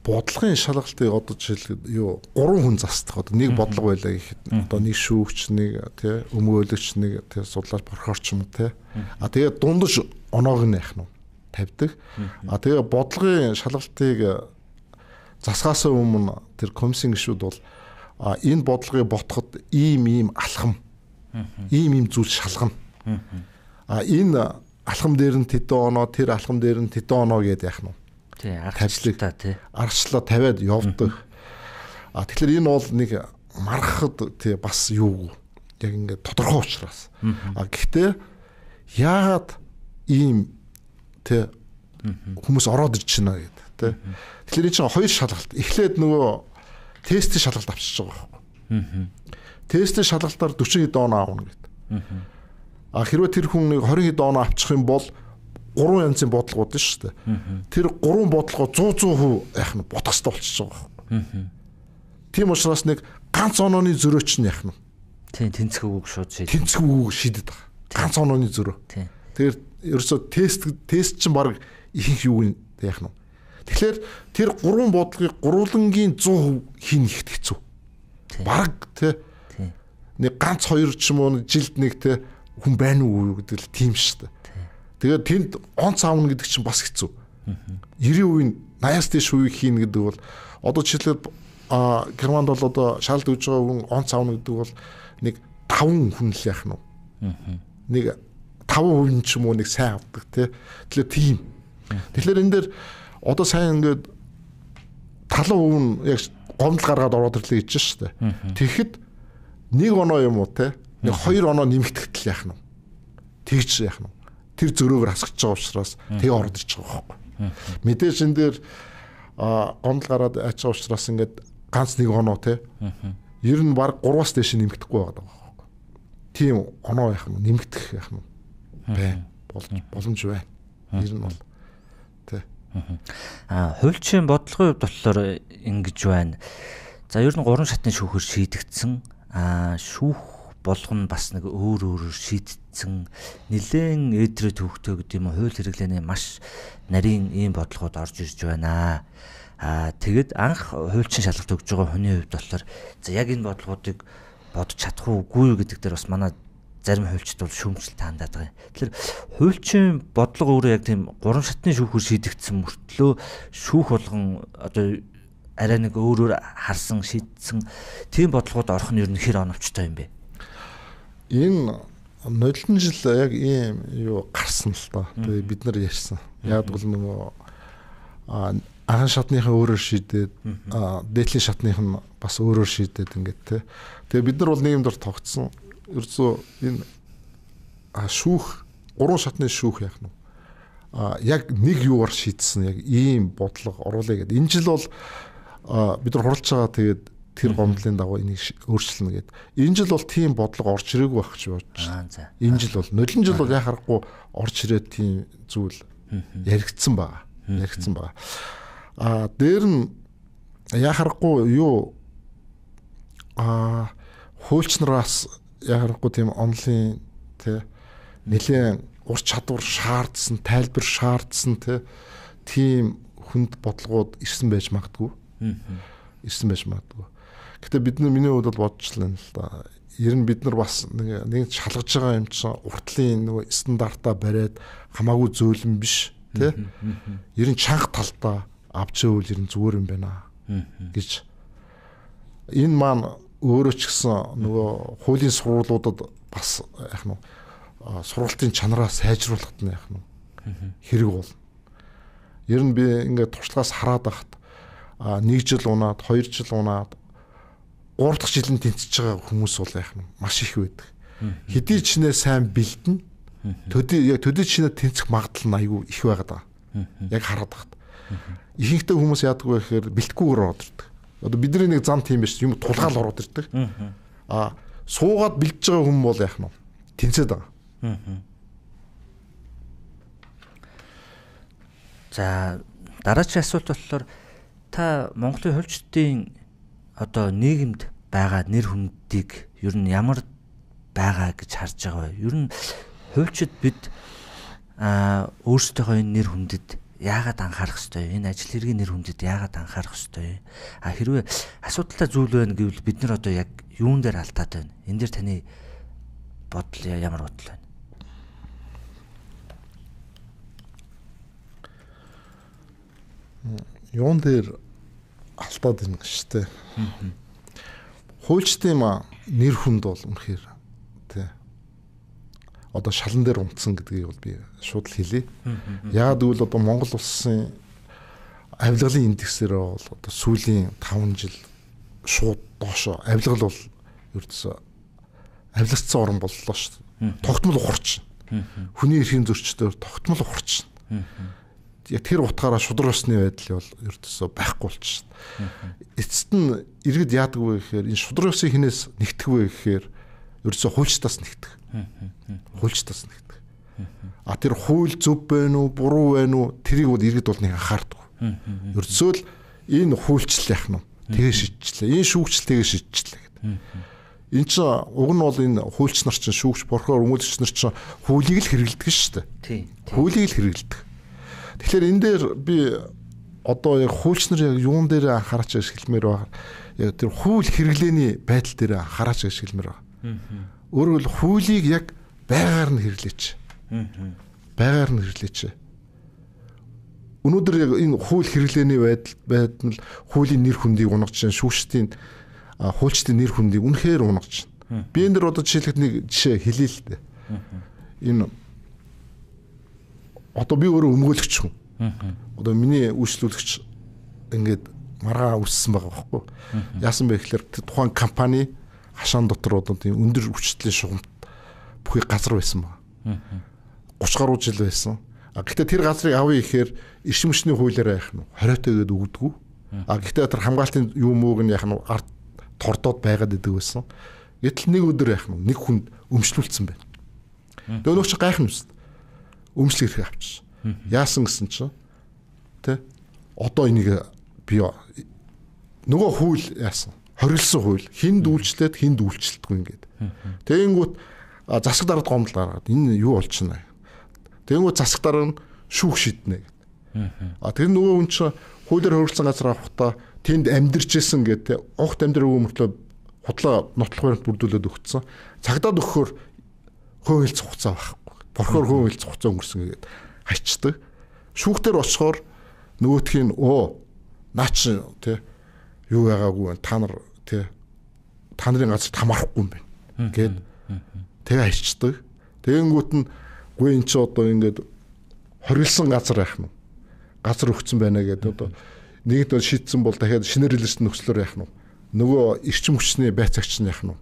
бодлогын шалгалтыг одоо жишээлгээд юу гурван хүн застдаг одоо нэг бодлого байлаа гэхэд одоо нэг шүүгч нэг тий өмгөөлөгч нэг тий судлаач прохорч юм тий а тэгээ дундаж оноог нэх нь тавьдаг а тэгээ бодлогын шалгалтыг э, засгаас өмнө тэр комиссийн гишүүд бол энэ бодлогыг ботход ийм ийм алхам Ийм ийм зүйл шалгана. А энэ алхам дээр нь тэдэн оноо тэр алхам дээр нь тэдэн оноо гэдээ яах нь. Тий, аргачлалтаа тий. Аргачлал тавиад явдаг. А тэгэхээр энэ бол нэг мархахад тий бас юу яг ингээд тодорхой учраас. А гэхдээ яагаад ийм тий хүмүүс ороод ирж байна гэдэг тий. Тэгэхээр энэ чинь хоёр шалгалт. Эхлээд нөгөө тест шалгалт авчиж байгаа байхгүй. Тесттэй шалгалтаар 40 хэд оноо аавна гэдэг. А хэрвээ тэр хүн нэг 20 хэд оноо авчих юм бол гурван янзын бодлогод нь шүү дээ. Тэр гурван бодлого 100% яах нь бодохстой болчихж байгаа юм. Тийм учраас нэг ганц онооны зөрөөч нь яах нь. Тийм тэнцэх үг шууд шийд. Тэнцэх үг шийдэд байгаа. Ганц онооны зөрөө. Тэгэхээр ерөөсөө тест тест чинь баг ихэнх юу юм яах нь. Тэгэхээр тэр гурван бодлогыг гурвангийн 100% хийнэ ихт хэцүү. Бараг тий нэг ганц хоёр ч юм уу жилд нэг те хүн байна уу гэдэг л тийм шүү дээ. Тэгээд тэнд онц аавна гэдэг чинь бас хэцүү. 90% нь 80-аас дээш үеийг хийнэ гэдэг бол одоо жишээлбэл Германд бол одоо шалд өгж байгаа хүн онц аавна гэдэг бол нэг 5 хүн л яах нь. Нэг 5% нь ч юм уу нэг сайн авдаг те. Тэгэхээр тийм. Тэгэхээр энэ дээр одоо сайн ингээд 70% нь яг гомдол гаргаад ороод ирлээ гэж байна шүү дээ. Тэгэхэд нэг оноо юм уу те нэг хоёр оноо нэмэгдэхтэл яах нь тэгж яах нь тэр зөрөөгөр хасгаж байгаа учраас тэг орж иж байгаа байхгүй мэдээж энэ дээр гомдол гараад ачаа уучраас ингээд ганц нэг оноо те ер нь баг 3-аас дээш нэмэгдэхгүй байгаа байхгүй тийм оноо яах нь нэмэгдэх яах нь бай болж боломж бай ер нь бол те а хуульчийн бодлогын хувьд болохоор ингэж байна за ер нь гурван шатны шүүхэр шийдэгдсэн шүүх болгон бас нэг өөр өөрөөр шийдтсэн нэлээд эдрэ төвхтэй гэдэг юм хууль хэрэглээний маш нарийн ийм бодлогод орж ирж байна аа тэгэд анх хуульчин шалгалт өгж байгаа хүний хувьд болохоор за яг энэ бодлогуудыг бодож чадах уугүй гэдэг дээр бас манай зарим хуульчид бол шүүмжил таандаад байгаа юм. Тэгэхээр хуульчин бодлого өөрөө яг тийм гурван шатны шүүхөөр шийдэгдсэн мөртлөө шүүх болгон одоо арай нэг өөрөөр харсан шийдсэн тийм бодлогод орох нь ер нь хэр оновчтой юм бэ? Энэ нойлтон жил яг ийм юу гарсан л та. Тэгээ бид нар ярьсан. Яг бол нөгөө анхан шатныхаа өөрөөр шийдээд дээдлийн шатных нь бас өөрөөр шийдээд ингээд те. Тэгээ бид нар бол нийгэмд ор тогтсон. Ердөө энэ шүүх гурван шатны шүүх яах нь а яг нэг юуар шийдсэн яг ийм бодлого оруулъя гэдэг. Энэ жил бол бид нар хуралж байгаа тэгээд тэр гомдлын дагуу энийг өөрчлөнө гэд. Энэ жил бол тийм бодлого орж ирээгүй байх гэж бодож. Энэ жил бол нулимн жил бол яхаар харахгүй орж ирээд тийм зүйл яригдсан байгаа. Яригдсан байгаа. А дээр нь яхаар харахгүй юу а хуульчнараас яхаар харахгүй тийм онлын тэ нэлээд ур чадвар шаардсан, тайлбар шаардсан тэ тийм хүнд бодлогууд ирсэн байж магадгүй ирсэн байж магадгүй. Гэтэ бид нар миний хувьд бол бодчихлаа л да. Ер нь бид нар бас нэг шалгаж байгаа юм чинь уртлын нөгөө стандартаа бариад хамаагүй зөөлөн биш тий. Ер нь чанга талдаа авч ивэл ер нь зүгээр юм байна гэж. Энэ маань өөрөө ч гэсэн нөгөө хуулийн сургуулиудад бас яах нь сургалтын чанараа сайжруулахад нь яах нь хэрэг бол. Ер нь би ингээд туршлагаас хараад байхад 1 жил унаад 2 жил унаад 3 дахь жилд тэнцэж байгаа хүмүүс бол яах юм маш их байдаг. Хэдий чинээ сайн бэлдэн төдий яг төдий чинээ тэнцэх магадлал нь айгүй их байгаад байгаа. Яг хараад багт. Ихэнхдээ хүмүүс яадаг вэ гэхээр бэлтгэхгүйгээр ороод ирдэг. Одоо бидний нэг зам тийм биш юм тулгаал ороод ирдэг. Аа суугаад бэлдэж байгаа хүмүүс бол яах нь тэнцээд байгаа. За дараагийн асуулт болохоор та Монголын хувьчдын одоо нийгэмд байгаа нэр хүндийг ер нь ямар байгаа гэж харж байгаа вэ? Ер нь хувьчд бид а өөрсдийнхөө энэ нэр хүндэд яагаад анхаарах ёстой вэ? Энэ ажил хэргийн нэр хүндэд яагаад анхаарах ёстой вэ? А хэрвээ асуудалтай зүйл байна гэвэл бид нар одоо яг юун дээр алдаад байна? Энд дээр таны бодол ямар бодол байна? Mm юун дээр алдаад ирнэ шүү дээ. Хуульчдын нэр хүнд бол үнэхээр тий. Одоо шалан дээр унтсан гэдгийг бол би шууд л хэлье. Яагаад гэвэл одоо Монгол улсын авилгалын индексээр бол одоо сүүлийн 5 жил шууд доошо авилгал бол ердөөсөө авилгацсан орн боллоо шүү дээ. Тогтмол ухарч. Хүний эрхийн зөрчдөөр тогтмол ухарч тэр утгаараа шудраг усны байдал бол ердөөсөө байхгүй болчихсон. Эцэст нь иргэд яадаг вэ гэхээр энэ шудраг усыг хинээс нэгтгэх вэ гэхээр ердөөсөө хуульчдаас нэгтгэх. Хуульчдаас нэгтгэх. А тэр хууль зөв байна уу, буруу байна уу тэрийг бол иргэд бол нэг анхаардаг. Ердөөсөө л энэ хуульчлал яах нь тэгээ шийдчихлээ. Энэ шүүгчлэл тэгээ шийдчихлээ гэдэг. Эн чинь уг нь бол энэ хуульч нар чинь шүүгч, прокурор, өмүүлэгч нар чинь хуулийг л хэрэглэдэг шүү дээ. Тийм. Хуулийг л хэрэглэдэг. Тэгэхээр энэ дээр би одоо яг хуульч нар яг юун дээр анхаарч ашиглмээр байгаа. Яг тэр хууль хэрэглээний байдал дээр анхаарч ашиглмээр байгаа. Өөрөөр хэл хуулийг яг байгаар нь хэрэглээч. Байгаар нь хэрэглээч. Өнөөдөр яг энэ хууль хэрэглээний байдал байдал хуулийн нэр хүндийг унгаж чинь шүүшчдийн хуульчдын нэр хүндийг үнэхээр унгаж чинь. Би энэ дөр одоо жишээлхэд нэг жишээ хэлээ л дээ. Энэ одоо би өөрөө өмгөөлөгч хүн. Одоо миний үйлчлүүлэгч ингээд маргаа үссэн байгаа байхгүй. Яасан бэ гэхээр тухайн компани хашаан дотор одоо тийм өндөр хүчтэй шугамт бүхий газар байсан байна. 30 гаруй жил байсан. А гэхдээ тэр газрыг авъя ихээр ишмэчний хуулиараа яах нь хориотой гэдэг өгдөггүй. А гэхдээ тэр хамгаалтын юу мууг нь яах нь арт тордоод байгаад идэг байсан. Гэтэл нэг өдөр яах нь нэг хүнд өмчлүүлсэн байна. Дөөнөөгч гайхна үст өмчлөг хэрэг авчирсан. Яасан гэсэн чинь тэ одоо энийг би нөгөө хууль яасан. Хоригдсан хууль хинд үйлчлээд хинд үйлчлэлтгүй ингээд. Тэнгүүт засаг дараад гомдол гаргаад энэ юу болчихно. Тэнгүүт засаг дараа нь шүүх шийднэ гэдэг. А тэр нөгөө хүн чинь хуулиар хөрөлдсөн газар авахта тэнд амьдэрч исэн гэдэг. Ухт амьдраагүй мөртлөө хутлаа нотлох баримт бүрдүүлээд өгцсөн. Цагдаад өгөхөөр хууль хэлцэх хугацаа байхгүй Прокурор хүн хэлж хуцаа өнгөрсөн гэдэг хачдаг. Шүүхтэр очихоор нөгөөтхийн оо наа чи тий юу байгаагүй байна. Та нар тий та нарын газар тамархгүй юм байна. Гэт тэгээ хачдаг. Тэгэнгүүт нь үгүй эн чи одоо ингээд хоригдсан газар байх нь. Газар өгцөн байна гэдэг одоо нэгд шийдсэн бол дахиад шинээр хэлсэн нөхцлөр байх нь. Нөгөө эрчим хүчний байцаагч нь байх нь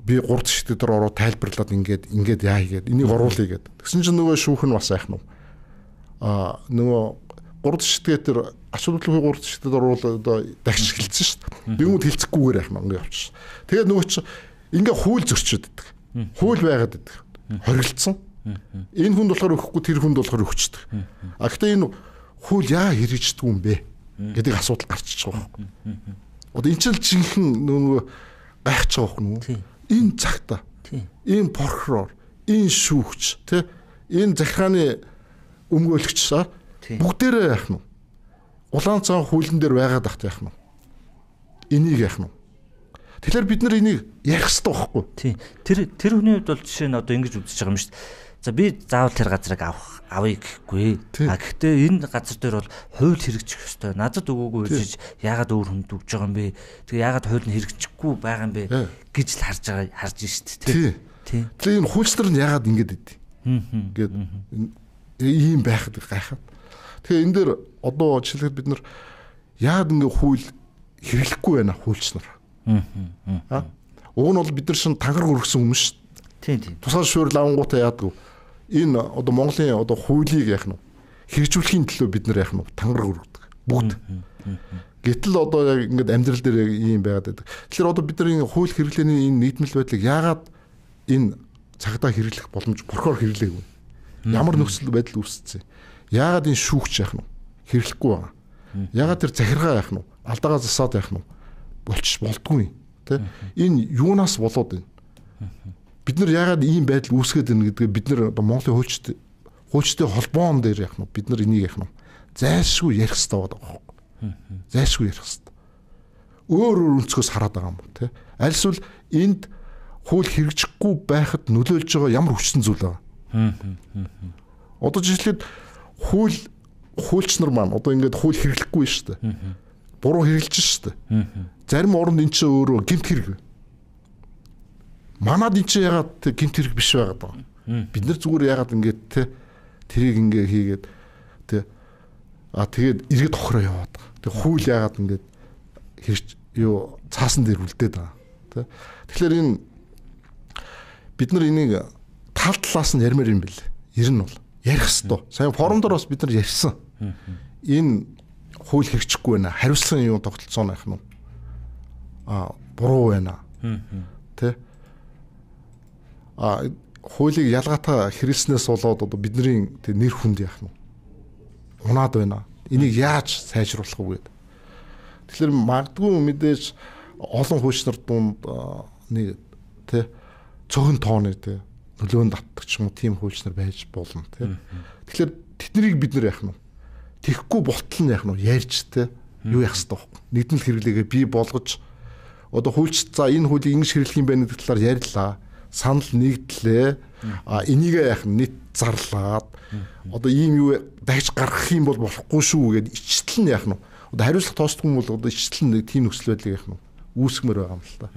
би 3 шит дээр ороо тайлбарлаад ингээд ингээд яа хийгээд энийг оруулъя гээд. Тэгсэн чинь нөгөө шүүх нь бас айх юм. Аа нөгөө 3 шитгээ дээр асуудлын 3 шитгээд оруул оо дагч хэлсэн шүү дээ. Юмд хэлцэхгүйгээр айх манга явчих. Тэгээд нөгөө чи ингээ хууль зөрчөөд иддик. Хууль байгаад иддик. Хоригдсон. Энэ хүнд болохоор өгөхгүй тэр хүнд болохоор өгчдөг. А гэтээ энэ хууль яа хэрэгждэг юм бэ гэдэг асуудал гарчиж байгаа юм. Одоо энэ ч жинхэнэ нөгөө гайхаж байгаа юм уу? энэ цагта ийм прокурор, энэ шүүгч, тэ энэ захиргааны өмгөөлөгч сар бүгдээрээ яах нь улаан цаан хуулийн дээр байгаад ахт яах нь энийг яах нь тэгэхээр бид нар энийг ярих хэрэгтэй байхгүй тий тэр тэр хүний хувьд бол жишээ нь одоо ингэж үзэж байгаа юм шүү дээ За би заавал тэр газрыг авах авъя гэхгүй. А гэхдээ энэ газар дээр бол хууль хэрэгжих ёстой. Надад өгөөгүй гэж яагаад өөр хүнд өгж байгаа юм бэ? Тэгээ яагаад хууль нь хэрэгжихгүй байгаа юм бэ гэж л харж байгаа харж шít тий. Тий. Тэгээ энэ хүлстэр нь яагаад ингэж идэв? Ингээд ийм байхад гайхаад. Тэгээ энэ дээр одоо жишээлбэл бид нар яагаад ингэ хууль хэрэглэхгүй байна хуульч нар. Аа. Уг нь бол бид нар шин тангар өргсөн юм шүү. Тийм тийм. Тусаар шуурл авангуудаа яадгүй энэ одоо Монголын одоо хуулийг яах нь хэрэгжүүлэхийн төлөө бид нэр яах нь тангараг өргөдөг бүгд. Гэтэл одоо яг ингээд амьдрал дээр яг ийм байгаад байдаг. Тэгэхээр одоо бидний хууль хэрэглээний энэ нийтмэл байдлыг яагаад энэ цагдаа хэрэглэх боломж прокурор хэрэглээгүй. Ямар нөхцөл байдал үүссэн. Яагаад энэ шүүгч яах нь хэрэглэхгүй байгаа. Яагаад тэр захиргаа яах нь алдаагаа засаад яах нь болчих болдгүй. Тэ энэ юунаас болоод байна бид нар ягаад ийм байдал үүсгээд байна гэдгээ бид нар одоо Монголын хуульчд хуульчдын холбоон дээр яах нь бид нар энийг яах нь зайлшгүй ярих хэрэгтэй байгаа байхгүй. Зайлшгүй ярих хэрэгтэй. Өөр өөр өнцгөөс хараад байгаа юм те. Альсвэл энд хууль хэрэгжихгүй байхад нөлөөлж байгаа ямар хүчтэй зүйл байгаа. Одоо жишээлбэл хууль хуульч нар маань одоо ингээд хууль хэрэглэхгүй шүү дээ. Буруу хэрэгжилж шүү дээ. Зарим оронд эн чинь өөрөө гэмт хэрэг. Манад эн чинь ягаад гинт хэрэг биш байгаад байгаа. Бид нар зүгээр ягаад ингээд те тэрийг ингээ хийгээд те а тэгээд эргэд хохроо яваад байгаа. Тэг хууль ягаад ингээд хэрэг юу цаасан дээр үлдээд байгаа. Тэ. Тэгэхээр энэ бид нар энийг тал талаас нь ярмаар юм бэл. Ер нь бол ярих хэвээр. Сая форум дээр бас бид нар ярьсан. Энэ хууль хэрэгжихгүй байна. Хариуцлага юу тогтолцоо байх нь. А буруу байна. Тэ хуулийг ялгаатай хэрэглэснээс болоод одоо бидний нэр хүнд яах нь унаад байна. Энийг яаж сайжруулах вэ гэдэг. Тэгэхээр магадгүй мэдээж олон хүч нар дунд нэг тий цөөн тооны тий нөлөөнд татдаг ч юм уу тийм хуульч нар байж болно тий. Тэгэхээр тэднийг бид нар яах нь тэхгүй болтол нь яах нь ярьж тий юу яах ёстой вэ? Нэгэн л хэрэглээгээ бий болгож одоо хуульч за энэ хуулийг ингэж хэрэглэх юм байна гэдэг талаар ярьлаа санал нэгдлээ. А энийг яах нийт зарлаад одоо ийм юу дахиж гаргах юм бол болохгүй шүү гэд ичтэл нь яах нь. Одоо хариуцлах тоосдох юм бол одоо ичтэл нь тийм нөхцөл байдлыг яах нь үүсгмээр байгаа юм л та.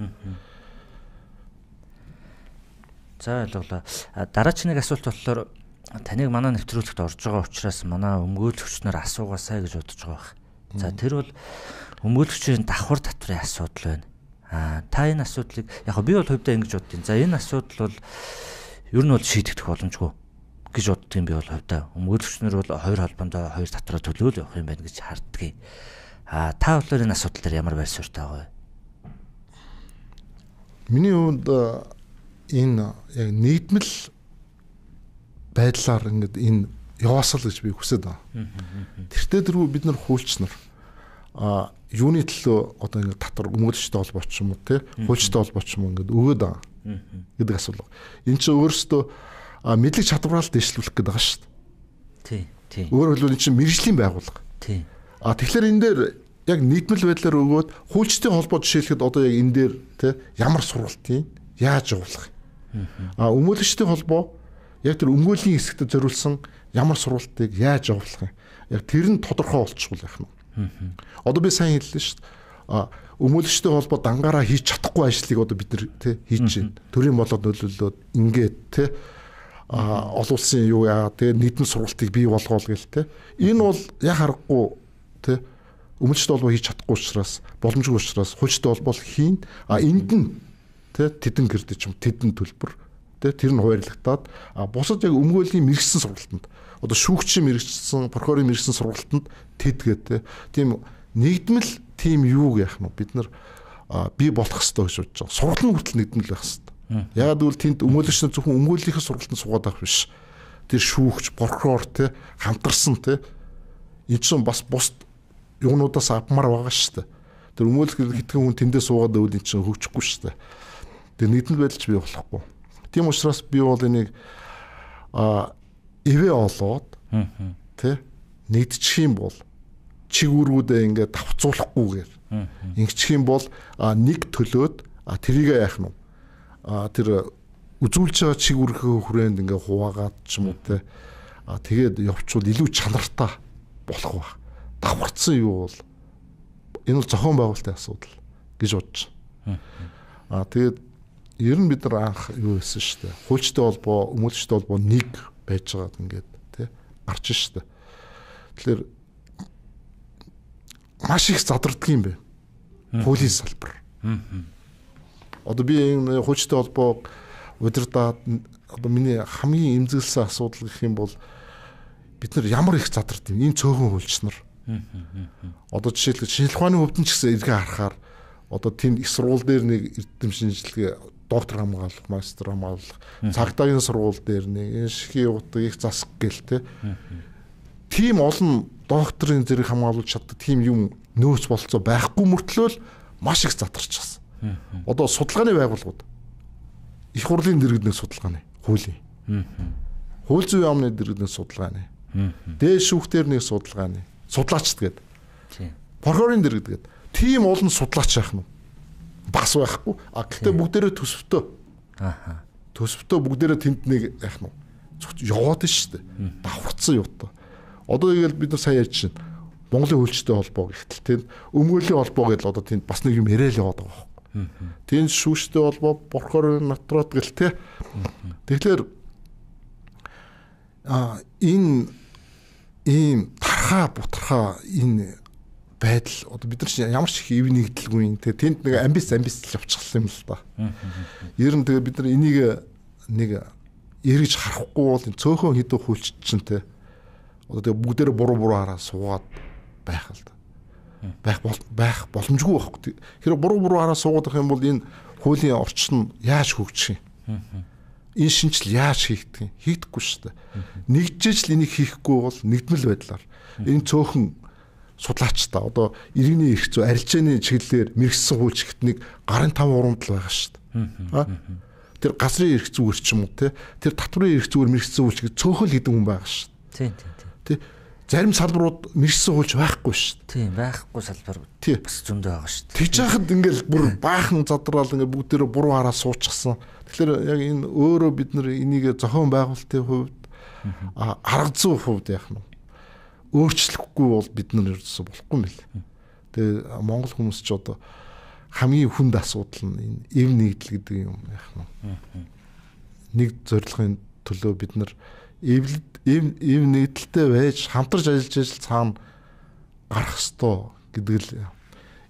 За ойлголоо. Дараач нэг асуулт болохоор таныг манай нэвтрүүлэгт орж байгаа учраас манай өмгөөлөгчнөр асуугаасай гэж бодож байгаа. За тэр бол өмгөөлөгчийн давхар татрын асуудал байна. Аа та энэ асуудлыг яг би бол хувьдаа ингэж боддیں۔ За энэ асуудал бол ер нь бол шийдэгдэх боломжгүй гэж боддог юм би бол хувьдаа. Өмгөөл төвчнөр бол хоёр холбоондоо хоёр татраа төлөөл явах юм байна гэж харддаг. Аа та болохоор энэ асуудал дээр ямар байр суурьтай байгаа вэ? Миний хувьд энэ яг нийгмил байдлаар ингээд энэ яваасал гэж би хүсэж байгаа. Тэр дээр бид нар хуульч нар а юуны төлөө одоо ингээд татвар өмгөөлөгчтэй холбооч юм уу те хуульчтай холбооч юм ингээд өгөөд байгаа гэдэг асуулга. Энд чинь өөрөөсөө мэдлэг чадвараа л дэвшлүүлэх гэдэг байгаа шүү дээ. Тий. Тий. Өөрөөр хэлбэл энэ чинь мэрэгжлийн байгууллага. Тий. А тэгэхээр энэ дээр яг нийтмэл байдлаар өгөөд хуульчдын холбоо жишээлхэд одоо яг энэ дээр те ямар сургалтыг яаж явуулах а өмгөөлөгчдийн холбоо яг тэр өмгөөллийн хэсэгт зориулсан ямар сургалтыг яаж явуулах юм яг тэр нь тодорхой болчихвол яах нь Одоо би сайн хэллээ шүү дээ. Өмүүлэгчтэй холбоо дангаараа хийж чадахгүй ажлыг одоо бид нар тий хийж байна. Төрийн болоод нөлөөлөлөөд ингээд тий олон улсын юу яа тий нийтэм сургалтыг бий болгоол гэл тий. Энэ бол яг харахгүй тий өмүүлэгчтэй холбоо хийж чадахгүй учраас боломжгүй учраас хуульчтай холбоо хийн. А энд нь тий тедэн гэрдэж юм тедэн төлбөр тий тэр нь хуваарлагтаад бусад яг өмгөөллийн мэрэгсэн сургалтанд одоо шүүгчийн мэрэгсэн прокурорын мэрэгсэн сургалтанд тэд гэдэг тийм нэгдмэл тийм юу гэх юм бид нар би болох хэвээр гэж бодож байгаа. Сургал нь хүртэл нэгдмэл байх хэвээр. Яг л тэнд өмөөлөгч нар зөвхөн өмөөллийнхээ сургалтанд суугаад байх биш. Тэр шүүгч, прокурор те хамтарсан те энэ чинь бас бус юунуудаас авмаар байгаа шүү дээ. Тэр өмөөлөх хитгэн хүн тэндээ суугаад байвал энэ чинь хөвчихгүй шүү дээ. Тэр нэгдмэл байдалч би болохгүй. Тийм учраас би бол энийг а эвэ олоод тий нэгдчих юм бол чигүүргүүдээ ингээд давцуулахгүйгээр ингэчих юм бол нэг төлөөд тэрийг яах нь тэр э, үзүүлж байгаа чигүүрхээ хүрээнд ингээ хуваагаад ч юм уу те а тэгээд явчвал илүү чанартай болох баг давхарцсан юу бол энэ бол зохион байгуулалтын асуудал гэж бодож а тэгээд ер нь бид нар анх юу байсан шүү дээ хуульчтай холбоо өмүүлэгчтэй холбоо нэг байж байгаад ингээд те гарч шүү дээ тэгэхээр маш их задрадаг юм байна. Хуулийн салбар. Одоо би энэ хуульчтай холбоо удирдаад одоо миний хамгийн эмзэглсэн асуудал гэх юм бол бид нар ямар их задрад юм энэ цөөхөн хуульч нар. Одоо жишээлбэл шинжлэх ухааны хөвдөн ч гэсэн эргээ харахаар одоо тэнд их сургууль дээр нэг эрдэм шинжилгээ доктор хамгаалах, мастер хамгаалах, цагдаагийн сургууль дээр нэг энэ шхи утга их засах гээл те. Тим олон докторын зэрэг хамгаалж чаддаг тийм юм нөөц болцоо байхгүй мөртлөө л маш их затарч гисэн. Одоо судалгааны байгууллагууд их хурлын дэргэдний судалгааны хуулийн. Хууль зүйн яамны дэргэдний судалгааны. Дээд шүүхтэрний судалгааны судлаачд гээд. Прокурорын дэргэд гээд. Тийм олон судлаач яах нь бас байхгүй. А гэхдээ бүгдээрээ төсөвтөө. Аха. Төсөвтөө бүгдээрээ тэнд нэг яах нь яваад шүү дээ. Давхцсан юу тоо. Одоо яг л бид нар сая ярьж шин Монголын хөлчтэй холбоо гэхдээ тэнд өмгөөллийн холбоо гэдэл одоо тэнд бас нэг юм яриад яваад байгаа байхгүй. Тэнд шүүштэй холбоо борхоор натраад гэл те. Тэгэхээр а энэ ийм тархаа бутархаа энэ байдал одоо бид нар ямар ч хэв нэгдэлгүй юм. Тэгээ тэнд нэг амбис амбис л явчихсан юм л да. Ер нь тэгээ бид нар энийг нэг эргэж харахгүй бол цөөхөн хідүү хүлч чинь те одоо тэгээ бүгдээрээ буруу буруу хараа суугаад байх л да. Байх байх боломжгүй байхгүй. Хэрэв буруу буруу хараа суугаад байх юм бол энэ хуулийн орчин яаж хөгжих юм? Энэ шинжил яаж хийгдэх юм? Хийгдэхгүй шүү дээ. Нэгжиж л энийг хийхгүй бол нэгдмэл байдлаар энэ цөөхөн судлаач та одоо иргэний эрх зүй арилжааны чиглэлээр мэрэгсэн хүчигтнийг гарын тав урамд л байгаа шүү дээ. Тэр газрын эрх зүгээр ч юм уу те тэр татврын эрх зүгээр мэрэгсэн хүчиг цөөхөл гэдэг хүн байгаа шүү дээ. Тийм тийм тий зарим салбарууд мэрсэн хуулж байхгүй шүү. Тийм байхгүй салбар бас зөндөө байгаа шүү. Тэгж яхад ингээл бүр баахан задраал ингээл бүгдээрээ буруу хараа суучихсан. Тэгэхээр яг энэ өөрөө бид нар энийг зохион байгуулалтын хувьд арга зүй хувьд яах нь өөрчлөхгүй бол бид нар ерөөсө болохгүй юм билээ. Тэгээ Монгол хүмүүс ч одоо хамгийн хүнд асуудал нь энэ эв нэгдэл гэдэг юм яах нь. Нэг зорилгын төлөө бид нар эвлэд ийм ийм нэгдэлтэй байж хамтарч ажиллаж ажил цаана гарах хэвээр гэдэг л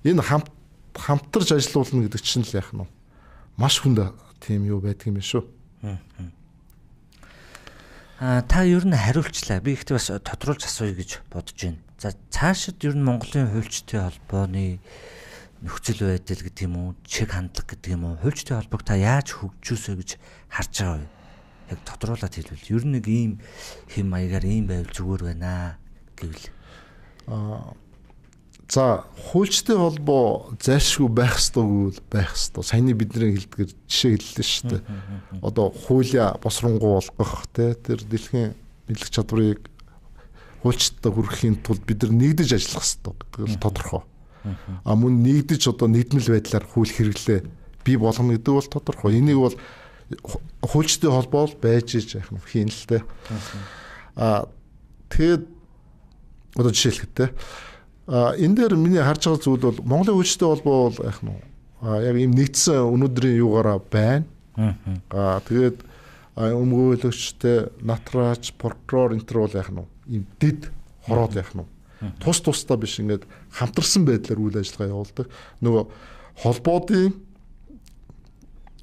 энэ хамт хамтарч ажиллаулна гэдэг чинь л яах нь маш хүнд тийм юу байдаг юм шүү. Аа та ер нь хариулчлаа. Би ихтэй бас тодруулж асууя гэж бодож байна. За цаашид ер нь Монголын хувьчтэй холбооны нөхцөл байдал гэдэг юм уу, чиг хандлага гэдэг юм уу, хувьчтэй холбоог та яаж хөгжүүлсэ гэж харж байгаа вэ? яг тодруулаад хэлвэл ер нь нэг ийм хэм маягаар ийм байвал зүгээр байна гэвэл аа за хуульчтай холбоо зайлшгүй байх ёстой гэвэл байх ёстой. Саяны бидний хэлдгээр жишээ хэллээ шүү дээ. Одоо хууля босронгуу болгох те тэр дэлхийн мэдлэг чадварыг хуульчтай хүргэхийн тулд бид нар нэгдэж ажиллах ёстой тодорхой. А мөн нэгдэж одоо нэгдмэл байдлаар хууль хэрэглээ бий болгоно гэдэг бол тодорхой. Энийг бол хуульчдын холбоо л байж яах нь хийн л дээ. Аа тэгээд одоо жишээлхэд те а энэ дээр миний харж байгаа зүйл бол Монголын үйлчтэй холбоо бол яах нь яг ийм нэгдсэн өнөөдрийн юугаараа байна. Аа тэгээд өмгөөлөгчтэй натраач прокурор энтер бол яах нь ийм дэд хороод яах нь тус тусдаа биш ингээд хамтарсан байдлаар үйл ажиллагаа явуулдаг. Нөгөө холбоодын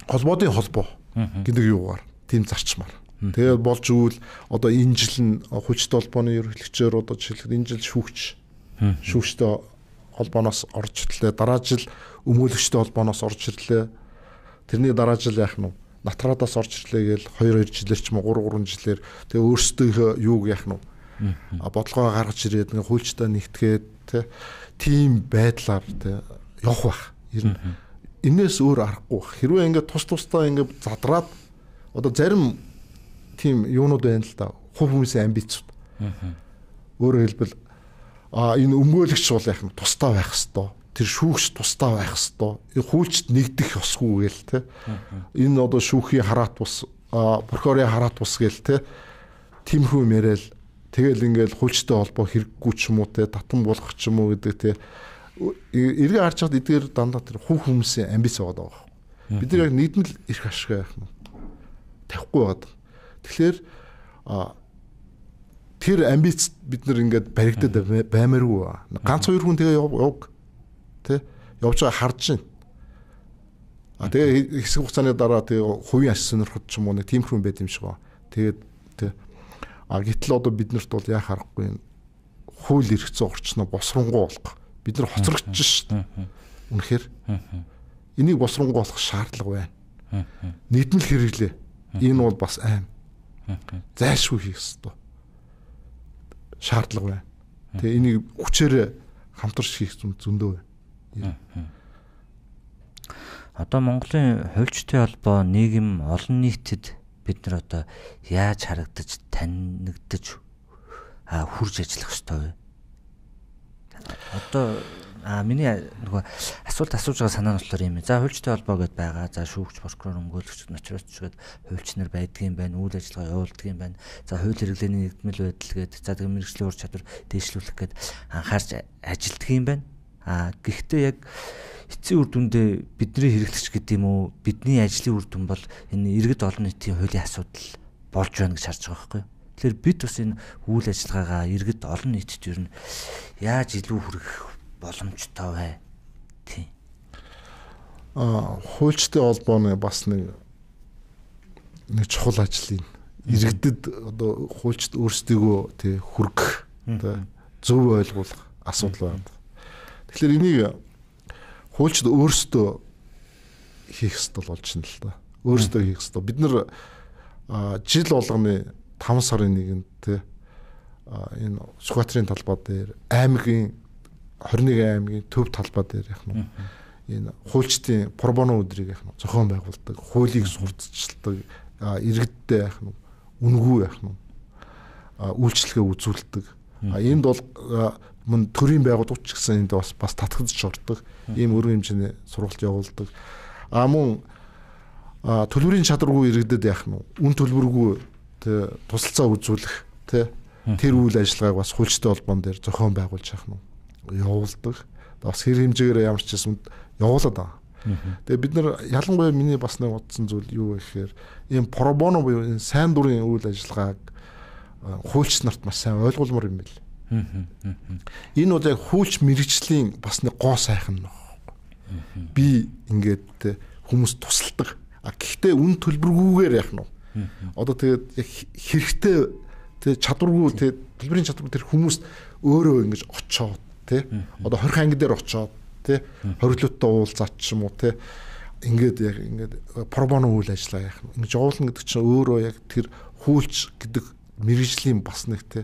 холбоодын холбоо гэдэг юугаар тийм зарчмаар. Тэгээд болж ивэл одоо энэ жил нь хүчит холбооны ерөнхийлөгчөөр одоо жишээлбэл энэ жил шүүгч шүүгчтэй холбооноос орж ирлээ. Дараа жил өмөөлөгчтэй холбооноос орж ирлээ. Тэрний дараа жил яах нь натраадаас орж ирлээ гээл 2 2 жилээр ч юм уу 3 3 жилээр тэгээ өөрсдөө юуг яах нь бодлогоо гаргаж ирээд нэг хуульчтай нэгтгээд тийм байдлаар явах бах. Ер нь энээс өөр арахгүй бах. Хэрвээ ингээд тус тусдаа ингээд задраад одоо зарим тийм юунууд байна л да. Хувь хүмүүсийн амбицууд. Өөрөөр хэлбэл а энэ өмгөөлөгч суул яах нь тусдаа байх хэвээр тэр шүүгч тусдаа байх хэвээр хүүлчд нэгдэх ёсгүй гээл те энэ одоо шүүхийн хараат бус прокурорын хараат бус гээл те тиймхүү юм яриад тэгэл ингээл хүүлчтэй холбоо хэрэггүй ч юм уу те татан болох ч юм уу гэдэг те эргээ харж хад эдгээр дандаа тэр хүн хүмүүсийн амбиц байгаа даа. Бид нар яг нэгэн л их ашиг байх юм. Тавихгүй байгаад. Тэгэхээр тэр амбиц бид нар ингээд баригдаад баймааргүй. Ганц хоёр хүн тэгээ явг. Тэ явж байгаа харж байна. А тэгээ хэсэг хугацааны дараа тэгээ хувийн ас сонирхот ч юм уу нэг тийм хүн байт юм шиг гоо. Тэгээд тэ а гэтэл одоо биднэрт бол яа харахгүй хууль эрх зүйн орчноо босронгуй болох бид нар хоцрогдож шээ. Үнэхээр энийг босронго болох шаардлага байна. Нийтмэл хэрэглээ. Энэ бол бас аим. Зайлшгүй хийх ёстой. Шаардлага байна. Тэгээ энийг хүчээр хамтарч хийх зөндөө байна. Одоо Монголын хувьчтын холбоо нийгэм олон нийтэд бид нар одоо яаж харагдаж танигдаж хурж ажиллах ёстой вэ? Одоо а миний нөгөө асуулт асууж байгаа санаа нь болохоор юм. За хуульчтай холбоо гэдээ байгаа. За шүүгч, прокурор, өмгөөлөгч, нотариуч гээд хуульчнаар байдгийн байна, үйл ажиллагаа явуулдгийн байна. За хууль хэрэглээний нэгдмэл байдал гээд за тэг мэрэгжлийн ур чадвар дээшлүүлэх гээд анхаарч ажилдгийн байна. А гэхдээ яг эцсийн үр дүндээ бидний хэрэглэгч гэдэг юм уу бидний ажлын үр дүн бол энэ иргэд олон нийтийн хуулийн асуудал болж байна гэж харж байгаа байхгүй юу Тэгэхээр бид бас энэ үйл ажиллагаагаа иргэд олон нийтэд ер нь яаж илүү хүргэх боломжтой вэ? Тийм. Аа, хуульчтай холбооны бас нэг нэг чухал ажил юм. Иргэдэд одоо хуульчд өөрсдийгөө тий хүргэх тий зөв ойлгуулах асуудал байна. Тэгэхээр энийг хуульчд өөрсдөө хийх ёстой болж байна л да. Өөрсдөө хийх ёстой. Бид нар жил болгоны 5 сарын нэгэнд те энэ Сүхбаатарын талбай дээр аймгийн 21 аймгийн төв талбай дээр яах нь энэ хуульчдын пробоно өдрийг яах нь зохион байгуулдаг, хуулийг сурталчилдаг, иргэдтэй яах нь үнгүй яах нь үйлчлэгээ үзүүлдэг. Энд бол мөн төрийн байгууллагч гэсэн энд бас бас татгадж ордог. Ийм өргөн хэмжээний сургалт явуулдаг. А мөн төлбөрийн чадваргүй иргэдэд яах нь үн төлбөргүй тэ тусалцаа үзүүлэх тэ тэр үйл ажиллагааг бас хүлцтэй холбоон дээр зохион байгуулж яах нь явуулдаг. Бас хэр хэмжээгээр ямар ч юм явуулаад байгаа. Тэгээ бид нар ялангуяа миний бас нэг утсан зүйл юу вэ гэхээр ийм пробоно буюу энэ сайн дурын үйл ажиллагааг хуульч нарт маш сайн ойлгуулмаар юм бэл. Энэ бол яг хуульч мэрэгжлийн бас нэг гоо сайхан нэг. Би ингээд хүмүүс тусалдаг. А гэхдээ үн төлбөргүйгээр яах нь Одоо тэгээд яг хэрэгтэй тэг чадваргүй тэг төлбөрийн чадвар тэр хүмүүс өөрөө ингэж очоод тий одоо 20 анги дээр очоод тий хоригдлуудтай уулзаач юм уу тий ингээд яг ингээд пробоно үйл ажиллагаа яах юм ингэж явуулна гэдэг чинь өөрөө яг тэр хүүлч гэдэг мэрэгжлийн бас нэг тий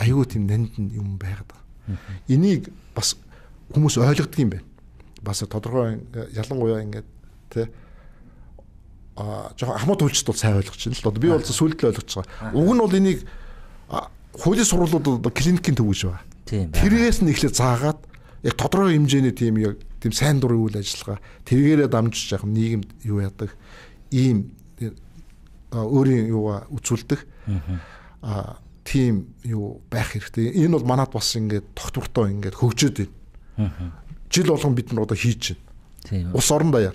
аюу тийм нанд нь юм байгаад байгаа. Энийг бас хүмүүс ойлгодөг юм байна. Бас тодорхой ялангуяа ингээд тий жоохон ахмад үйлчд бол сайн ойлгож байна л да. Би бол сүйд л ойлгож байгаа. Уг нь бол энийг хуулийн сургуулиудад клиникийн төв гэж байгаа. Тийм. Тэрээс нь эхлээд заагаад яг тодорхой хэмжээний тийм яг тийм сайн дурын үйл ажиллагаа тэргээрээ дамжиж яг нийгэмд юу яадаг ийм өөрийн юугаа үзүүлдэг. Аа тийм юу байх хэрэгтэй. Энэ бол манад бас ингээд тогтвортой ингээд хөгжөөд байна. Жил болгон бид нар одоо хийж байна. Тийм. Ус орон даяар.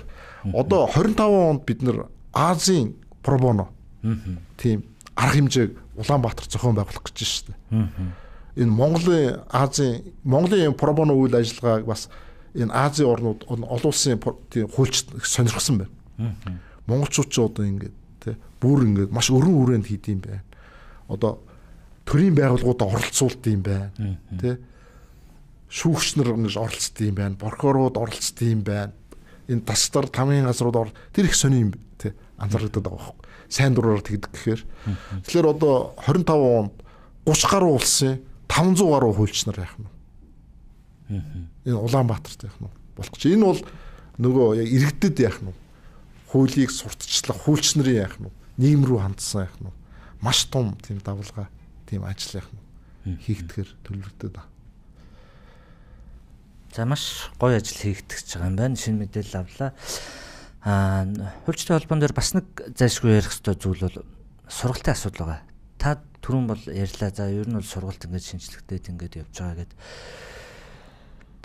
Одоо 25 онд бид нэр Азийн пробоно. Тийм арга хэмжээг Улаанбаатар зохион байгуулах гэж байна шүү дээ. Энэ Монголын Азийн Монголын пробоно үйл ажиллагааг бас энэ Азийн орнууд олон улсын тийм хуульч сонирхсан байна. Монголчууд ч одоо ингээд тий бүр ингээд маш өрн өрөөнд хийд юм байна. Одоо төрийн байгууллагуудад оролцуулд юм байна. Тий шүүгчнэр ингэж оролцдог юм байна. Прокурорууд оролцдог юм байна энэ тасдар тамийн газрууд ор тэр их сони юм тий анзаардаг байгаа байхгүй. Сайн дураараа тэгдэг гэхээр. Тэгэхээр одоо 25 онд 30 гаруй улсын 500 гаруй хуульч нар яах нь. Энэ Улаанбаатарт яах нь болох чинь. Энэ бол нөгөө яг иргэдэд яах нь. Хуулийг сурталчлах хуульч нарын яах нь. Нийгэм рүү хандсан яах нь. Маш том тийм давлгаа, тийм ажил яах нь. Хийгдэхэр төлөвлөдөд байна. За маш гоё ажил хийгдэж байгаа юм байна. Шинэ мэдээлэл авлаа. Аа хувьчтай холбоон дээр бас нэг зайлшгүй ярих хэрэгтэй зүйл бол сургалтын асуудал байгаа. Та түрүүн бол ярьлаа. За ер нь бол сургалт ингэж шинжлэхтэй ингэж явж байгаа гэдэг.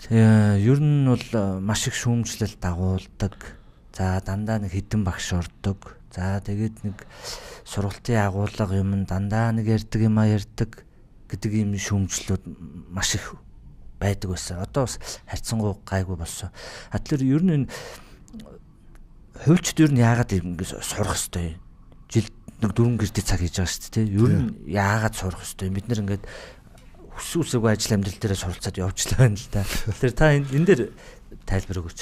Тэгээ ер нь бол маш их шүүмжлэл дагуулдаг. За дандаа нэг хідэн багш ордог. За тэгээд нэг сургалтын агуулга юм дандаа нэг ярьдаг юм а ярьдаг гэдэг ийм шүүмжлүүд маш их байдаг байсан. Одоо бас харьцангуй гайгүй болсон. А тэгэхээр ер нь энэ хувьчд ер нь яагаад ингэж сурах хэвтэй жил нэг дөрөнгө гэрдээ цаг хийж байгаа шүү дээ. Ер нь яагаад сурах хэвтэй бид нар ингээд хүс үсэггүй ажил амьдрал дээр суралцаад явжлаа байна л да. Тэгэхээр та энэ дээр тайлбар өгөөч.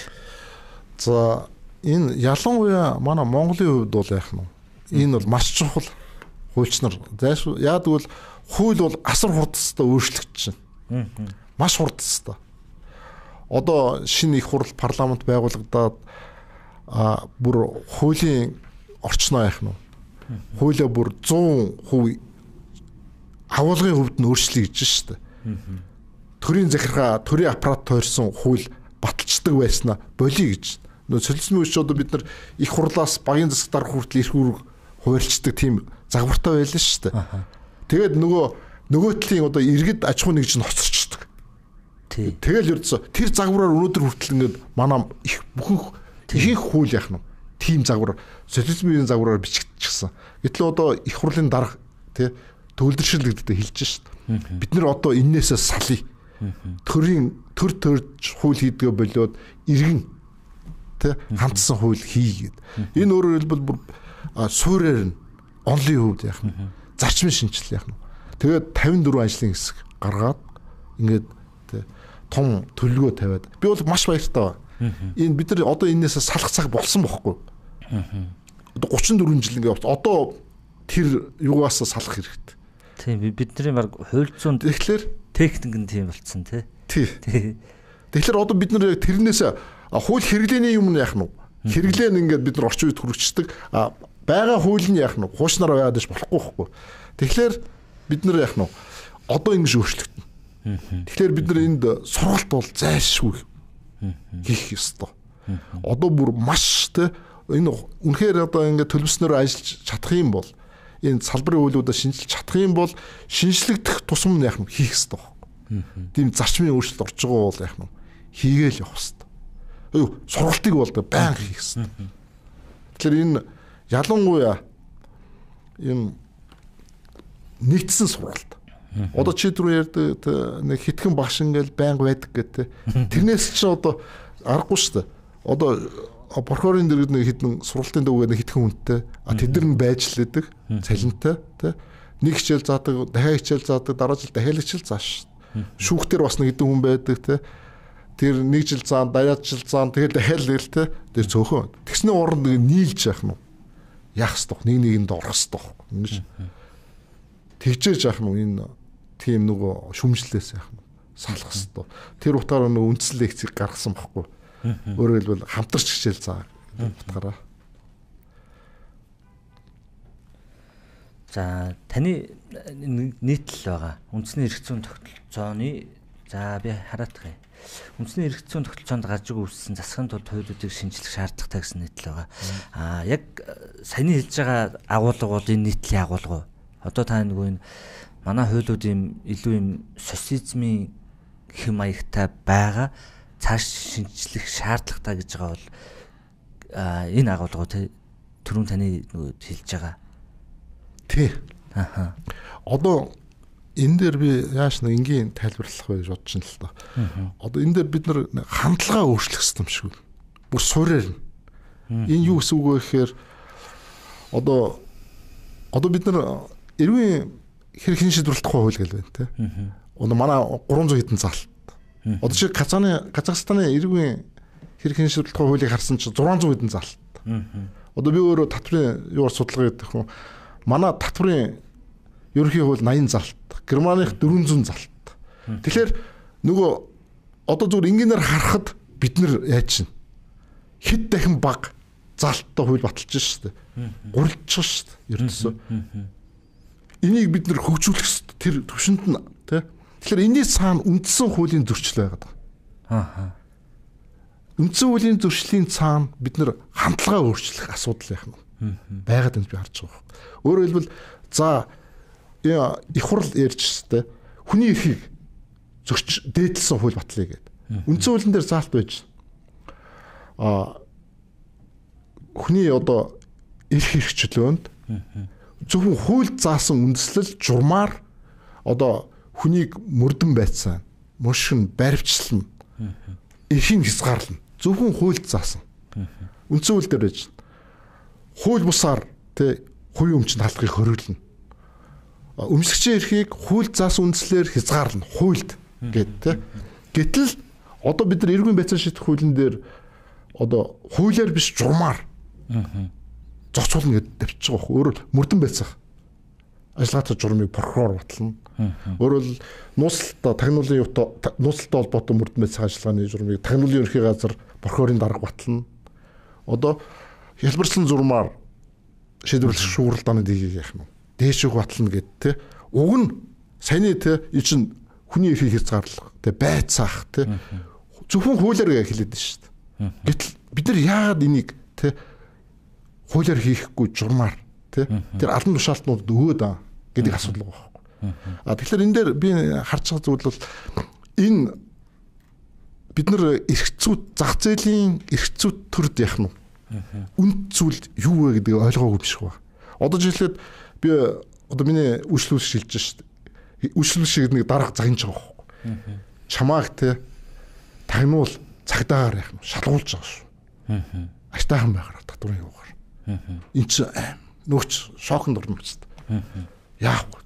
За энэ ялангуяа манай Монголын хувьд бол яах нь энэ бол маш чухал хуульч нар зайш яа гэвэл хууль бол асар хурдтай өөрчлөгдөж байна. Маш хурдс та. Одоо шинэ их хурл парламент байгуулагдаад а бүр хуулийн орчноо яах нь вэ? Хуулиа бүр 100% агуулгын хувьд нь өөрчлөгдөж шүү дээ. Төрийн захиргаа, төрийн аппарат тойрсон хууль баталчдаг байснаа болиё гэж. Нөө социализм үеч одоо бид нар их хурлаас багийн засаг дарга хүртэл ирэх үүрэг хуваалцдаг тийм загвартай байлаа шүү дээ. Тэгээд нөгөө нөгөө талын одоо иргэд аж ахуй нэгж нь хоцорч Тэгэл ердөө тэр загвараар өнөөдөр хүртэл ингээд манай их бүх их хууль яах нь тийм загвар социализмын загвараар бичигдчихсэн. Гэтэл одоо их хурлын дарга тий төлөвлөршлөгддөд хэлж шít. Бид нэр одоо эннээсээ салъя. Төрийн төр төрж хууль хийдгээ болоод иргэн тий хамтсан хууль хий гэд. Энэ өөрөөр хэлбэл бүр суурээр нь онлын хөвд яах нь зарчим шинжил яах нь. Тэгээд 54 ажлын хэсэг гаргаад ингээд том төлөвлөгөө тавиад би бол маш баяртай байна. Энэ бид нар одоо энээс салах цаг болсон бохгүй. Одоо 34 жил ингээд явц. Одоо тэр юугаас салах хэрэгтэй. Тийм бидний баг хуульцуунд тэгэхээр техник нь тийм болцсон тий. Тий. Тэгэхээр одоо бид нар яг тэрнээс хууль хэрэглээний юм нь яах нь вэ? Хэрэглээ нь ингээд бид нар орчин үед хүргэждэг байгаа хууль нь яах нь вэ? Хуушнаар яваад иж болохгүй байхгүй. Тэгэхээр бид нар яах нь вэ? Одоо ингэж өөрчлөгдөн. Тэгэхээр бид нар энд сургалт бол зайлшгүй хийх ёстой. Одоо бүр маш те энэ үнэхээр одоо ингээд төлөвснөр ажиллаж чадах юм бол энэ салбарын үйлүүдэ шинжилж чадах юм бол шинжлэхдэх тусам яах нь хийх ёстой байхгүй. Тийм зарчмын өөрчлөлт орж байгаа бол яах нь хийгээл явах ёстой. Аюу сургалтыг бол баян хийх ёстой. Тэгэхээр энэ ялангуяа юм нэгдсэн сургалт Одоо чи түрүү ярьдаг нэг хитгэн багш ингээл байнга байдаг гэдэг. Тэрнээс чинь одоо аргагүй шүү дээ. Одоо прокурорын дэргэд нэг хитэн сургалтын дүүгээ нэг хитгэн хүнтэй. А тэд нар нь байж л байдаг. Цалинтай тий. Нэг хичээл заадаг, дахиад хичээл заадаг, дараа жил дахиад хичээл зааш. Шүүхтэр бас нэг хитэн хүн байдаг тий. Тэр нэг жил заан, даяад жил заан, тэгэл дахиад л тий. Тэр цөөхөн. Тэгснэ уран нэг нийлж яах нь. Яах стох, нэг нэгэнд орох стох. Ингэж тэгжээж яах нь энэ тийм нөгөө шүмжлээс яах нь салах хэв. Тэр утгаараа нөгөө үндэслэл лекцийг гаргасан байхгүй. Өөрөөр хэлбэл хамтарч хичээл заа утгаараа. За таны нийтлэл байгаа. Үндэсний эрх зүйн тогтолцооны за би хараадах юм. Үндэсний эрх зүйн тогтолцоонд гарч үүссэн засгийн тулд хуулиудыг шинжлэх шаардлагатай гэсэн нийтлэл байгаа. Аа яг э, саяны хэлж байгаа агуулга бол энэ нийтлийн агуулга. Одоо та нөгөө энэ манай хуулиуд юм илүү юм социализмын хэм маягтай байгаа цааш шинжлэх шаардлагатай гэж байгаа бол энэ агуулгууд түрүүн таны нөгөө хэлж байгаа. Тий. Аха. Одоо энэ дээр би яаш нэг энгийн тайлбарлах байж бодож байна л да. Одоо энэ дээр бид нар хандлагаа өөрчлөх хэрэгтэй юм шиг байна. Бүр суураар. Энэ юу гэсэн үг вэ гэхээр одоо одоо бид нар эрүүл хэрхэн шийдвэрлэхгүй хууль гэл байна те. Өнөө манай 300 хэдэн залт. Одоо чи Казаны Казахстаны эрүүгийн хэрхэн шийдвэрлэхгүй хуулийг харсан чи 600 хэдэн залт. Одоо би өөрөө татврын юуар судалгаа хийдэг хүн. Манай татврын ерөнхий хууль 80 залт. Германых 400 залт. Тэгэхээр нөгөө одоо зүгээр ингээнээр харахад бид нар яаж чинь хэд дахин баг залттай хууль баталж шүү дээ. Гурилж шүү дээ. Ердөөсөө. Энийг бид нэр хөгжүүлэх тэр төвшөнд нь тий. Тэгэхээр энэний цаана үндсэн хуулийн зөрчил байгаад байгаа. Аа. Үндсэн хуулийн зөрчлийн цаана бид нэр хандлага өөрчлөх асуудал яах нь байгаад гэж би харж байгаа. Өөрөөр хэлбэл за их хурл ярьж штэ хүний эрхийг зөрч дээдлсэн хууль батлъя гэдэг. Үндсэн хуулийн дээр заалт байж. А хүний одоо эрх эрх чөлөөнд зөвхөн хуульд заасан үндслэл журмаар одоо хүнийг мөрдөн байцсан мушин баривчлна эхийн хязгаарлна зөвхөн хуульд заасан үндсэн хууль дээр байж хууль бусаар тэ хувийн өмчөнд халахыг хөрөглөнө өмсгчийн эрхийг хуульд заасан үндслээр хязгаарлна хуульд гэд тэ гэтэл одоо бид нар эргэн байцаа шийдэх хуулийн дээр одоо хуулиар биш журмаар зоцуулна гэдээ давчих واخ өөрөөр мөрдөн байцах ажиллагаатай журмыг прокурор батлна. Өөрөөр нууцлалтаа тагнуулын юутай нууцлалтаа холбоотой мөрдөн байцах ажиллагааны журмыг тагнуулын ерхий газар прокурорын дарга батлна. Одоо хэлбэрсэн зурмаар шийдвэрлэх шууралдааны дэгийг яах юм бэ? Дээшүүх батлна гэд те. Уг нь саяны те ий чин хүний эрхийг хязгаарлах те байцаах те. Зөвхөн хуулиар хэлээд нь шүү дээ. Гэтэл бид нар яагаад энийг те хуулиар хийхгүй журмаар тий тэр алан тушаалтнууд өгөөд аа гэдэг асуудал байгаа байхгүй. А тэгэхээр энэ дээр би харж байгаа зүйл бол энэ бид нар эрхцүүд зах зээлийн эрхцүүд төрд яах нь үнд зүйл юу вэ гэдэг ойлгоогүй биш хөө. Одоо жишээлээд би одоо миний үйлчлүүлж шилж шүү дээ. Үйлчлүүлж шиг нэг дарга загнаж байгаа байхгүй. Чамааг те тагнуул цагдаагаар яах нь шалгуулж байгаа шүү. Аштайхан байгаар татвар юугаар. Энд чи э, нөөч шокнд орно шүү дээ. Яах вэ?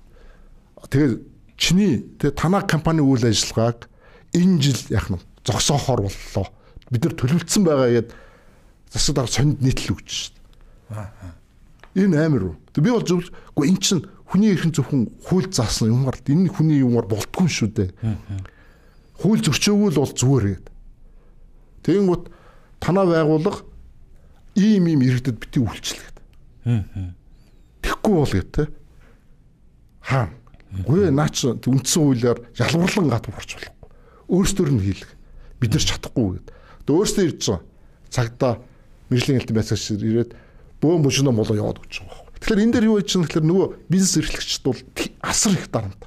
Тэгээд чиний тэгээ танаа компани үйл ажиллагааг энэ жил яг нь зогсоохоор боллоо. Бид нар төлөвлөсөн байгаа гэд засаг дарга сонд нийтлэл өгч шүү дээ. Энэ амар үү? Би бол зөв үгүй эн чинь хүний эрхэн зөвхөн хууль заасан юмар энэ хүний юмар болтгүй шүү дээ. Хууль зөрчөөгөл бол зүгээр гэдэг. Тэгэнгүүт танаа байгуулга ийм ийм иргэдэд бити үйлчлэх гэдэг. Тэгхгүй бол гэдэг. Хаан. Гүйе наач үндсэн хуулиар ялварлан гад буурч болохгүй. Өөрсдөр нь хийлэг. Бид нар чадахгүй гэдэг. Тэ өөрсдөө ирж байгаа. Цагдаа мэрэглийн хэлтэн байцаагч ирээд бөөм бүшнөө болоо яваад өгч байгаа байхгүй. Тэгэхээр энэ дээр юу хийж чинь тэгэхээр нөгөө бизнес эрхлэгчд бол асар их дарамт.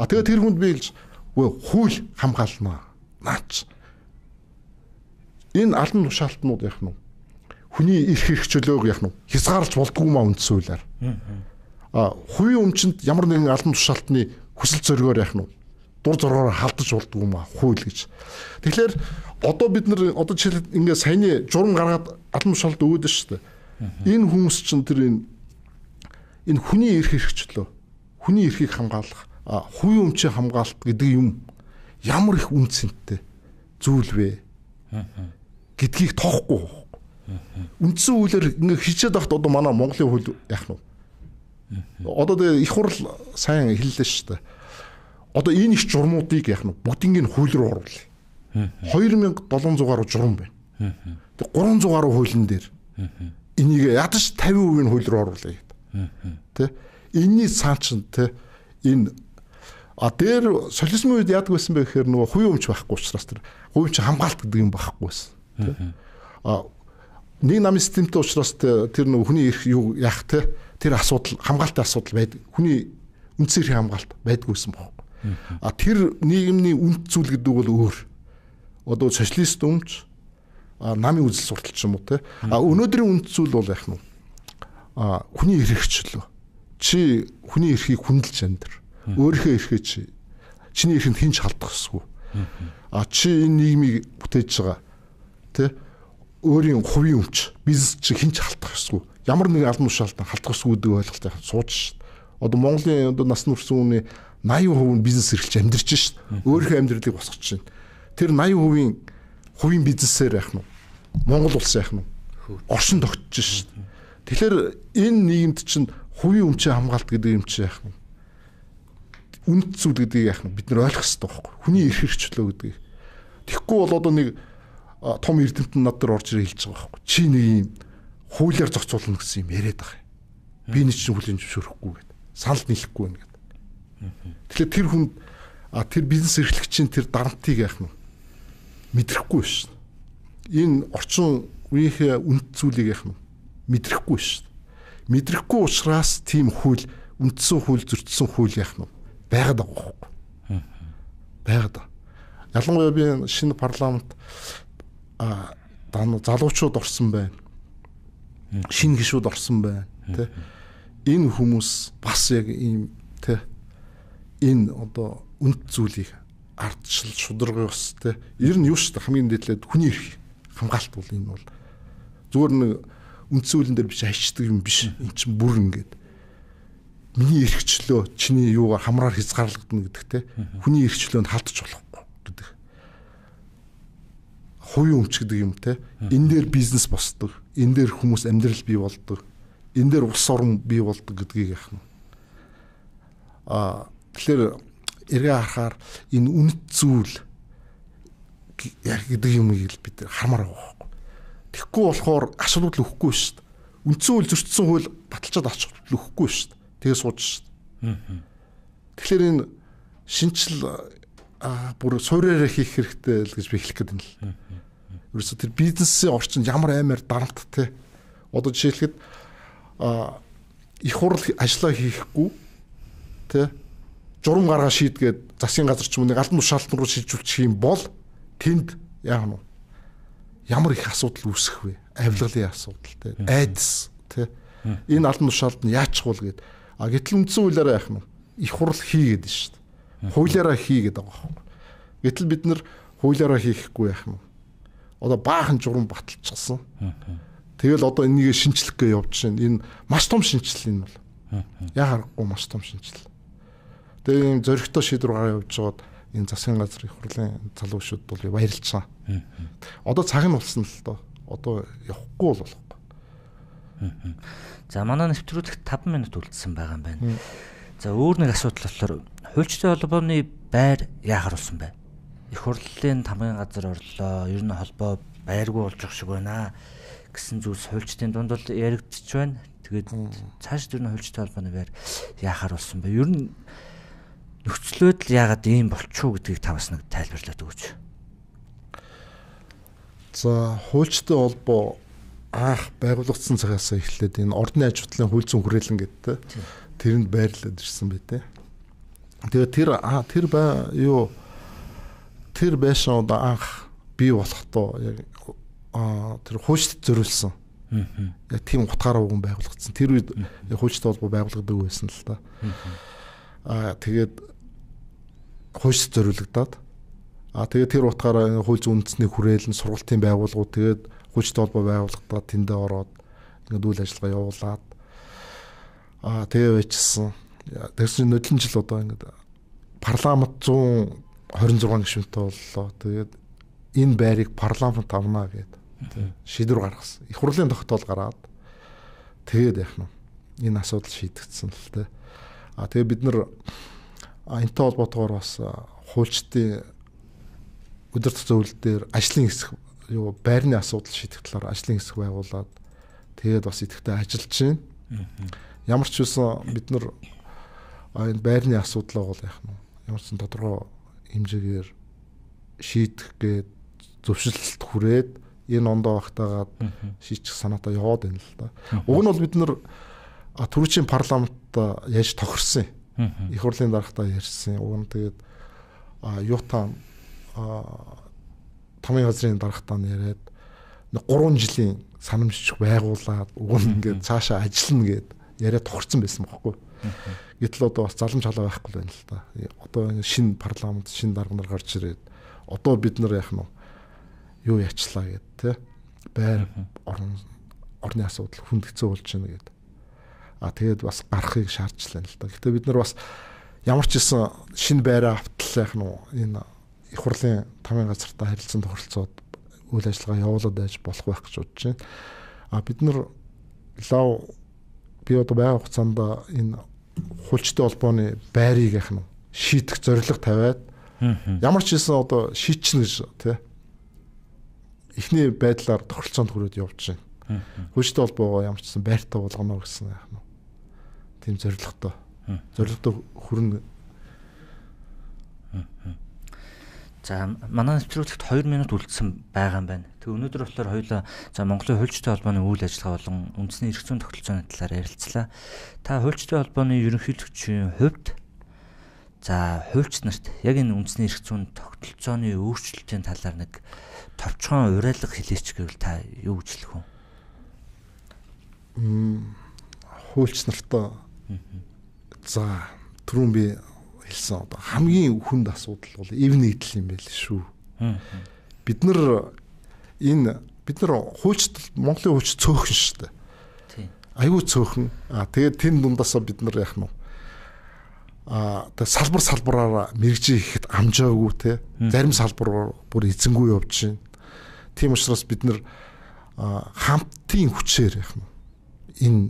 А тэгээ тэр хүнд би хэлж хууль хамгаална. Наач. Энэ албан тушаалтнууд яах нь хүний эрх хэрэгчлөөг яах нь хязгаарлж болдгүй маа үндсэн хуулиар. А хувийн өмчөнд ямар нэгэн албан тушаалтны хүсэл зоригоор яах нь дур зургаар халдаж болдгүй маа хууль гэж. Тэгэхээр одоо бид нар одоо жишээл ингээд саяны журам гаргаад албан тушаалд өгөөд шүү дээ. Энэ хүмүүс чинь тэр энэ энэ хүний эрх хэрэгчлөө хүний эрхийг хамгаалах хувийн өмчийг хамгаалалт гэдэг юм ямар их үнцэнтэй зүйл вэ гэдгийг тоохгүй Үндсэн үйлээр ингээ хичээд байхад одоо манай Монголын хөл яах нь вэ? Одоо их хурл сайн хэллээ шүү дээ. Одоо энэ их журмуудыг яах нь бүгдийг нь хөл рүү оруулъя. 2700 гаруй журам байна. Тэг 300 гаруй хуулийн дээр энийг ядаж 50% нь хөл рүү оруулъя гэдэг. Тэ? Энийний цаан чинь тэ энэ А дээр солилцмын үед яадаг байсан бэ гэхээр нөгөө хуй өмч байхгүй учраас тэр хуй өмч хамгаалт гэдэг юм байхгүй байсан. А нэг намын системтэй учраас тэр нөх хүний эрх юу яах те тэр асуудал хамгаалалтын асуудал байдаг. Хүний үндс эрхийн хамгаалалт байдгүйсэн баг. А тэр нийгмийн үнд зүйл гэдэг бол өөр. Одоо социалист өмч а намын үзэл сурталч юм уу те. А өнөөдрийн үнд зүйл бол яах нь а хүний эрхчлөө. Чи хүний эрхийг хүндэлж амьдар. Өөрийнхөө эрхээ чи чиний эрхэнд хэн ч халдахгүй. А чи энэ нийгмийг бүтээж байгаа. Тэ? өөрийн хувийн өмч бизнес чинь хинч халтах ёсгүй. Ямар нэг албан тушаалтан халтах ёсгүй гэдэг ойлголтыг сууж шít. Одоо Монголын одоо насны хүрсэн хүний 80% нь бизнес эрхэлж амьдарч шít. Өөрийнхөө амьдралыг босгож чинь. Тэр 80% хувийн бизнесээр яах нь Монгол улс яах нь оршин тогтчих шít. Тэгэхээр энэ нийгэмд чинь хувийн өмчөө хамгаалт гэдэг юм чи яах нь үнэт зүйл гэдэг яах нь бид нар ойлгох хэрэгтэй байхгүй хүний эрх хэрэгчлөө гэдэг. Тэгэхгүй бол одоо нэг том эрдэмтэн над дээр орж ирэх хэлж байгаа байхгүй. Чи нэг юм хуулиар зохицуулна гэсэн юм яриад байгаа. Би нэг чинь хүлийн зөвшөөрөхгүй гэд. Санал нийлэхгүй байна гэд. Тэгэхээр тэр хүн тэр бизнес эрхлэгчийн тэр дарамтыг яах нь мэдрэхгүй шин. Энэ орчин үеийнхээ үнэт зүйлийг яах нь мэдрэхгүй шин. Мэдрэхгүй учраас тийм хууль үндсэн хууль зөрчсөн хууль яах нь байгаад байгаа байхгүй. Байгаад. Ялангуяа би шинэ парламент залуучууд орсон байна. Шинэ гişүүд орсон байна, тэ. Энэ хүмүүс бас яг ийм тэ энэ одоо үнд зүйлийг ардчил шударга ёс тэ. Ер нь юу шүү дээ хамгийн дэдлээд хүний эрх хамгаалт бол энэ бол зүгээр нэг үнд зүйлэн дээр биш ачдаг юм биш. Энд чинь бүр ингэдэг миний эрхчлөө чиний юугаар хамраар хязгаарлагдана гэдэгтэй хүний эрхчлөөнд халтж болох хувийн өмч гэдэг юм те. Энэ дээр бизнес босдог. Энэ дээр хүмүүс амьдрал бий болдог. Энэ дээр улс орн бий болдог гэдгийг яхна. Аа тэгэхээр эргээ харахаар энэ үнэт зүйл яг гэдэг юмыг л бид хармаар байгаа байхгүй. Тэгхгүй болохоор асуудал өгөхгүй шүү дээ. Үндсэн үйл зөрчсөн хууль баталчаад очих өгөхгүй шүү дээ. Тэгээ сууж шүү дээ. Тэгэхээр энэ шинчил бүр суураараа хийх хэрэгтэй л гэж би хэлэх гээд байна л ерөөсө тэр бизнесийн орчин ямар аймаар дарамт те. Одоо жишээлхэд их хурл ажиллаа хийхгүй те журам гаргаа шийдгээд засгийн газар ч юм уу албан тушаалтан руу шилжүүлчих юм бол тэнд яах нь ямар их асуудал үүсэх вэ? Авилгалын асуудал те. Айдас те. Энэ албан тушаалд нь яачих вэ гэд. А гэтэл үндсэн хуулиараа яах нь их хурл хийгээд нь шүү дээ. Хуулиараа хийгээд байгаа юм. Гэтэл бид нар хуулиараа хийхгүй яах юм одоо баахан журам баталчихсан. Тэгэл одоо энийг шинчлэх гэж явж байна. Энэ маш том шинжил энэ бол. Яа харахгүй маш том шинжил. Тэгээ юм зөрөгтэй шийдвэр гараа явж жоод энэ засгийн газрын их хурлын залуучууд бол баярлцсан. Одоо цаг нь болсон л доо. Одоо явахгүй бол болохгүй. За манай нэвтрүүлэгт 5 минут үлдсэн байгаа юм байна. За өөр нэг асуудал болохоор хуульчтай холбооны байр яахаар болсон байна? их хурлын тамгын газар орлоо. Ер нь холбоо байргүй болж байгаа шиг байна гэсэн зүйл суульчдын дунд бол яригдчих байна. Тэгээд цааш дөрнө хуульчтай холбооны байр яахаар болсон бэ? Ер нь нөхцлөөд л яагаад ийм болчихоо гэдгийг та бас нэг тайлбарлаад өгөөч. За хуульчтай холбоо анх байгуулагдсан цагаас эхлээд энэ ордны аж ахуйн хөлцөн хүрээлэн гэдэг тэрэнд байрлаад ирсэн байтэй. Тэгээ тэр аа тэр ба юу тэр байшин одоо анх бий болохдоо яг тэр хуучт зөрүүлсэн. Яг тийм утгаараа уган байгуулагдсан. Тэр үед яг хуучт холбоо байгуулагддаг байсан л да. Аа тэгээд хуучт зөрүүлэгдээд аа тэгээд тэр утгаараа хууль зүйн үндэсний хүрээлэн сургалтын байгууллагууд тэгээд хуучт холбоо байгуулагдаад тэндээ ороод ингээд үйл ажиллагаа явуулаад аа тэгээ байжсэн. Тэгсэн чинь нөдлөн жил одоо ингээд парламент 100 26 гишүүнтэй боллоо. Тэгээд энэ байрыг парламент авна гэдэг шийдвэр гаргасан. Их хурлын тогтоол гараад тэгээд яах нь энэ асуудал шийдэгдсэн л тэ. А тэгээ бид нар энтэй холбоотойгоор бас хуульчдын өдөр тутмын зөвлөл дээр ажлын хэсэг юу байрны асуудал шийдэх талаар ажлын хэсэг байгуулад тэгээд бас идэвхтэй ажиллаж байна. Ямар ч үсэн бид нар энэ байрны асуудлаа бол яах нь ямар ч тодорхой хэмжээгээр шийдэх гээд зөвшөлт хүрээд энэ ондоо багтаагаад шийчих санаатай яваад байна л да. Уг нь бол бид нэр төрүүчийн парламентт яаж тохирсон юм. Их хурлын дарагтаа ярьсан. Уг нь тэгээд юутаа тамийн газрын дарагтаа яриад 3 жилийн санамжчих байгуулад уг нь ингээд цаашаа ажиллана гэд яриа тохирсон байсан бохоггүй. Гэтэл одоо бас залам чалаа байхгүй байна л да. Э, одоо шинэ парламент, шинэ дарга нар гарч ирээд одоо бид нар яах нь юу ячлаа гэд те. Байр орон орны асуудал хүндгцэн болж байна гэд. А тэгээд бас гарахыг шаардлагатай л да. Гэтэ бид нар бас ямар ч исэн шинэ байраа авталлах нь энэ их хурлын тамийн газартаа харилцан тохиролцоод үйл ажиллагаа явуулаад байж болох байх гэж бодож байна. А бид нар лав би одоо байгаа хугацаанд энэ хуульчтай холбооны байрыг яах нь шийдэх зорилго тавиад ямар ч хэлсэн одоо шийдчихнэ гэж тий эхний байдлаар тохиролцоонд хүрээд явж байна. Хүчтэй холбоогоо ямар ч гэсэн байртаа болгоно гэсэн юм. Тийм зоригтой. Зоригтой хүрнэ. За манай нэвтрүүлэгт 2 минут үлдсэн байгаа юм байна. Тэг өнөөдөр болохоор хоёулаа за Монголын хуульчтай холбооны үйл ажиллагаа болон үндэсний эрх зүйн тогтолцооны талаар ярилцлаа. Та хуульчтай холбооны ерөнхийлөгчийн хувьд за хуульч нарт яг энэ үндэсний эрх зүйн тогтолцооны өөрчлөлтийн талаар нэг товчхон уриалга хэлээч гэвэл та юу гэж хэлэх вэ? Мм хуульч нартаа. За түрүүн би хэлсэн одоо хамгийн хүнд асуудал бол эв нэгдэл юм байл шүү. Бид нар энэ бид нар хуучтал Монголын хууч цөөхөн шүү дээ. Тийм. Айгүй цөөхөн. Аа тэгээд тэн дундаасаа бид нар яах нь а тэг салбар салбараараа мэрэгжээ ихэд амжаагүй те зарим салбар бүр эзэнгүй явж байна. Тийм учраас бид нар хамтын хүчээр яах нь энэ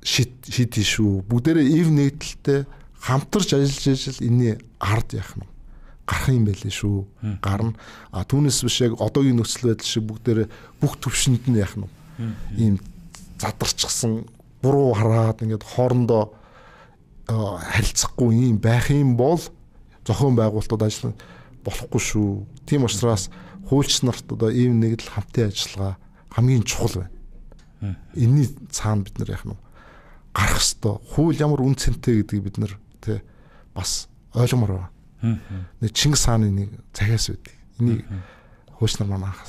шид шид шүү. Бүгдээрээ ив нэгдэлтэй хамтарч ажиллаж ижил энэний ард яах нь гарах юм байлээ шүү. Гарна. А түүнээс биш яг одоогийн нөхцөл байдал шиг бүгдээр бүх төвшөнд нь яах нь ийм задарчсан буруу хараад ингээд хоорондоо харилцахгүй юм байх юм бол зохион байгуулалтууд ажиллана болохгүй шүү. Тийм учраас хуульч нарт одоо ийм нэг л хамтын ажиллагаа хамгийн чухал байна. Энийний цаана бид нар яах нь гарах хэвээр хууль ямар үн цэнтэй гэдгийг бид нар Тэ бас ойлгомоор байгаа. Нэг Чингис хааны нэг захиас үүд. Энийг хөөснөр манай анх.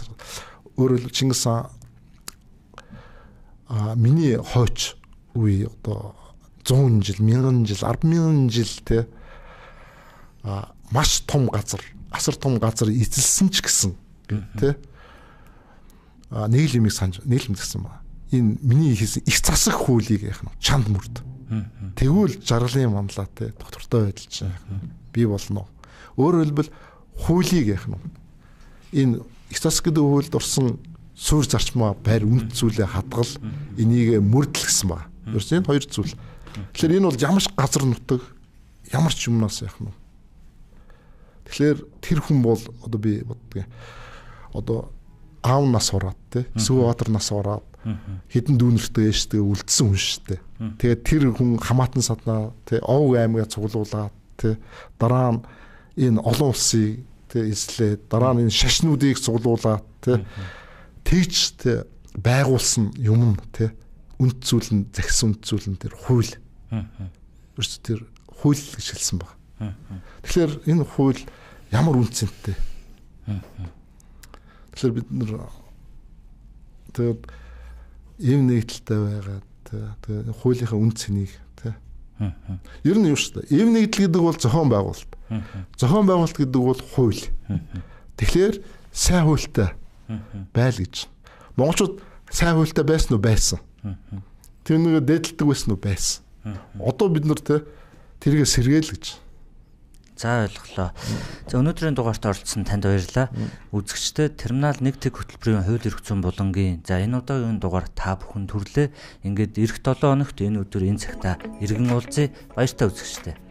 Өөрөөр Чингис хаан а миний хойч үе одоо 100 жил, 1000 жил, 10000 жил тэ а маш том газар, асар том газар эзэлсэн ч гэсэн тэ а нийлэмийг санаж нийлэм гэсэн ба. Энэ миний хийсэн их засаг хуулийг яах нь чанд мөрд. Тэгвэл жаргалын манлаатай доктортой байдал чинь би болно. Өөрөөр хэлбэл хуулийг яах нь энэ Стас гэдэг хууль дурсан суур зарчмаа байр үнэт зүйлээ хадгал энийг мөрдөл гэсэн ба. Ер нь энэ хоёр зүйл. Тэгэхээр энэ бол ямар ч газар нутаг ямар ч юмнаас яах нь. Тэгэхээр тэр хүн бол одоо би боддгийн одоо аав нас ураад те эсвэл батар нас ураад хідэн дүүнэртэй штэ үлдсэн хүн штэ. Тэгээд тэр хүн хамаатан саднаа тий овг аймгаа цуглуулад тий дараа нь энэ олон улсыг тий эслээд дараа нь энэ шашнуудыг цуглуулад тий тэгж тий байгуулсан юм нь тий үнд зүйл нь захис үнд зүйл нь тэр хууль. Өөрсдөө тэр хууль гэж хэлсэн баг. Тэгэхээр энэ хууль ямар үнцэнтэй. Тэгэхээр бид нэр тэгээд ийм нэгдэлтэй байгаад тэгээ хуулийнхаа үн цэнийг тий. Ер нь юу шүү дээ. Ийм нэгдэл гэдэг бол зохион байгуулалт. Зохион байгуулалт гэдэг бол хууль. Тэгэхээр сайн хуультай байл гэж. Монголчууд сайн хуультай байсан уу байсан. Тэр нэг дээдэлдэг байсан уу байсан. Одоо бид нар тэ тэргээ сэргээл гэж. За ойлголоо. За өнөөдрийн дугаарт оролцсон танд баярлалаа. Үзэгчдэд терминал 1 тэг хөтөлбөрийн хууль эрх зүйн булангийн за энэ удаагийн дугаар та бүхэн төрлөө. Ингээд эх 7 өнөخت энэ өдөр энэ цагта иргэн уулзъя. Баяртай үзэгчдэд.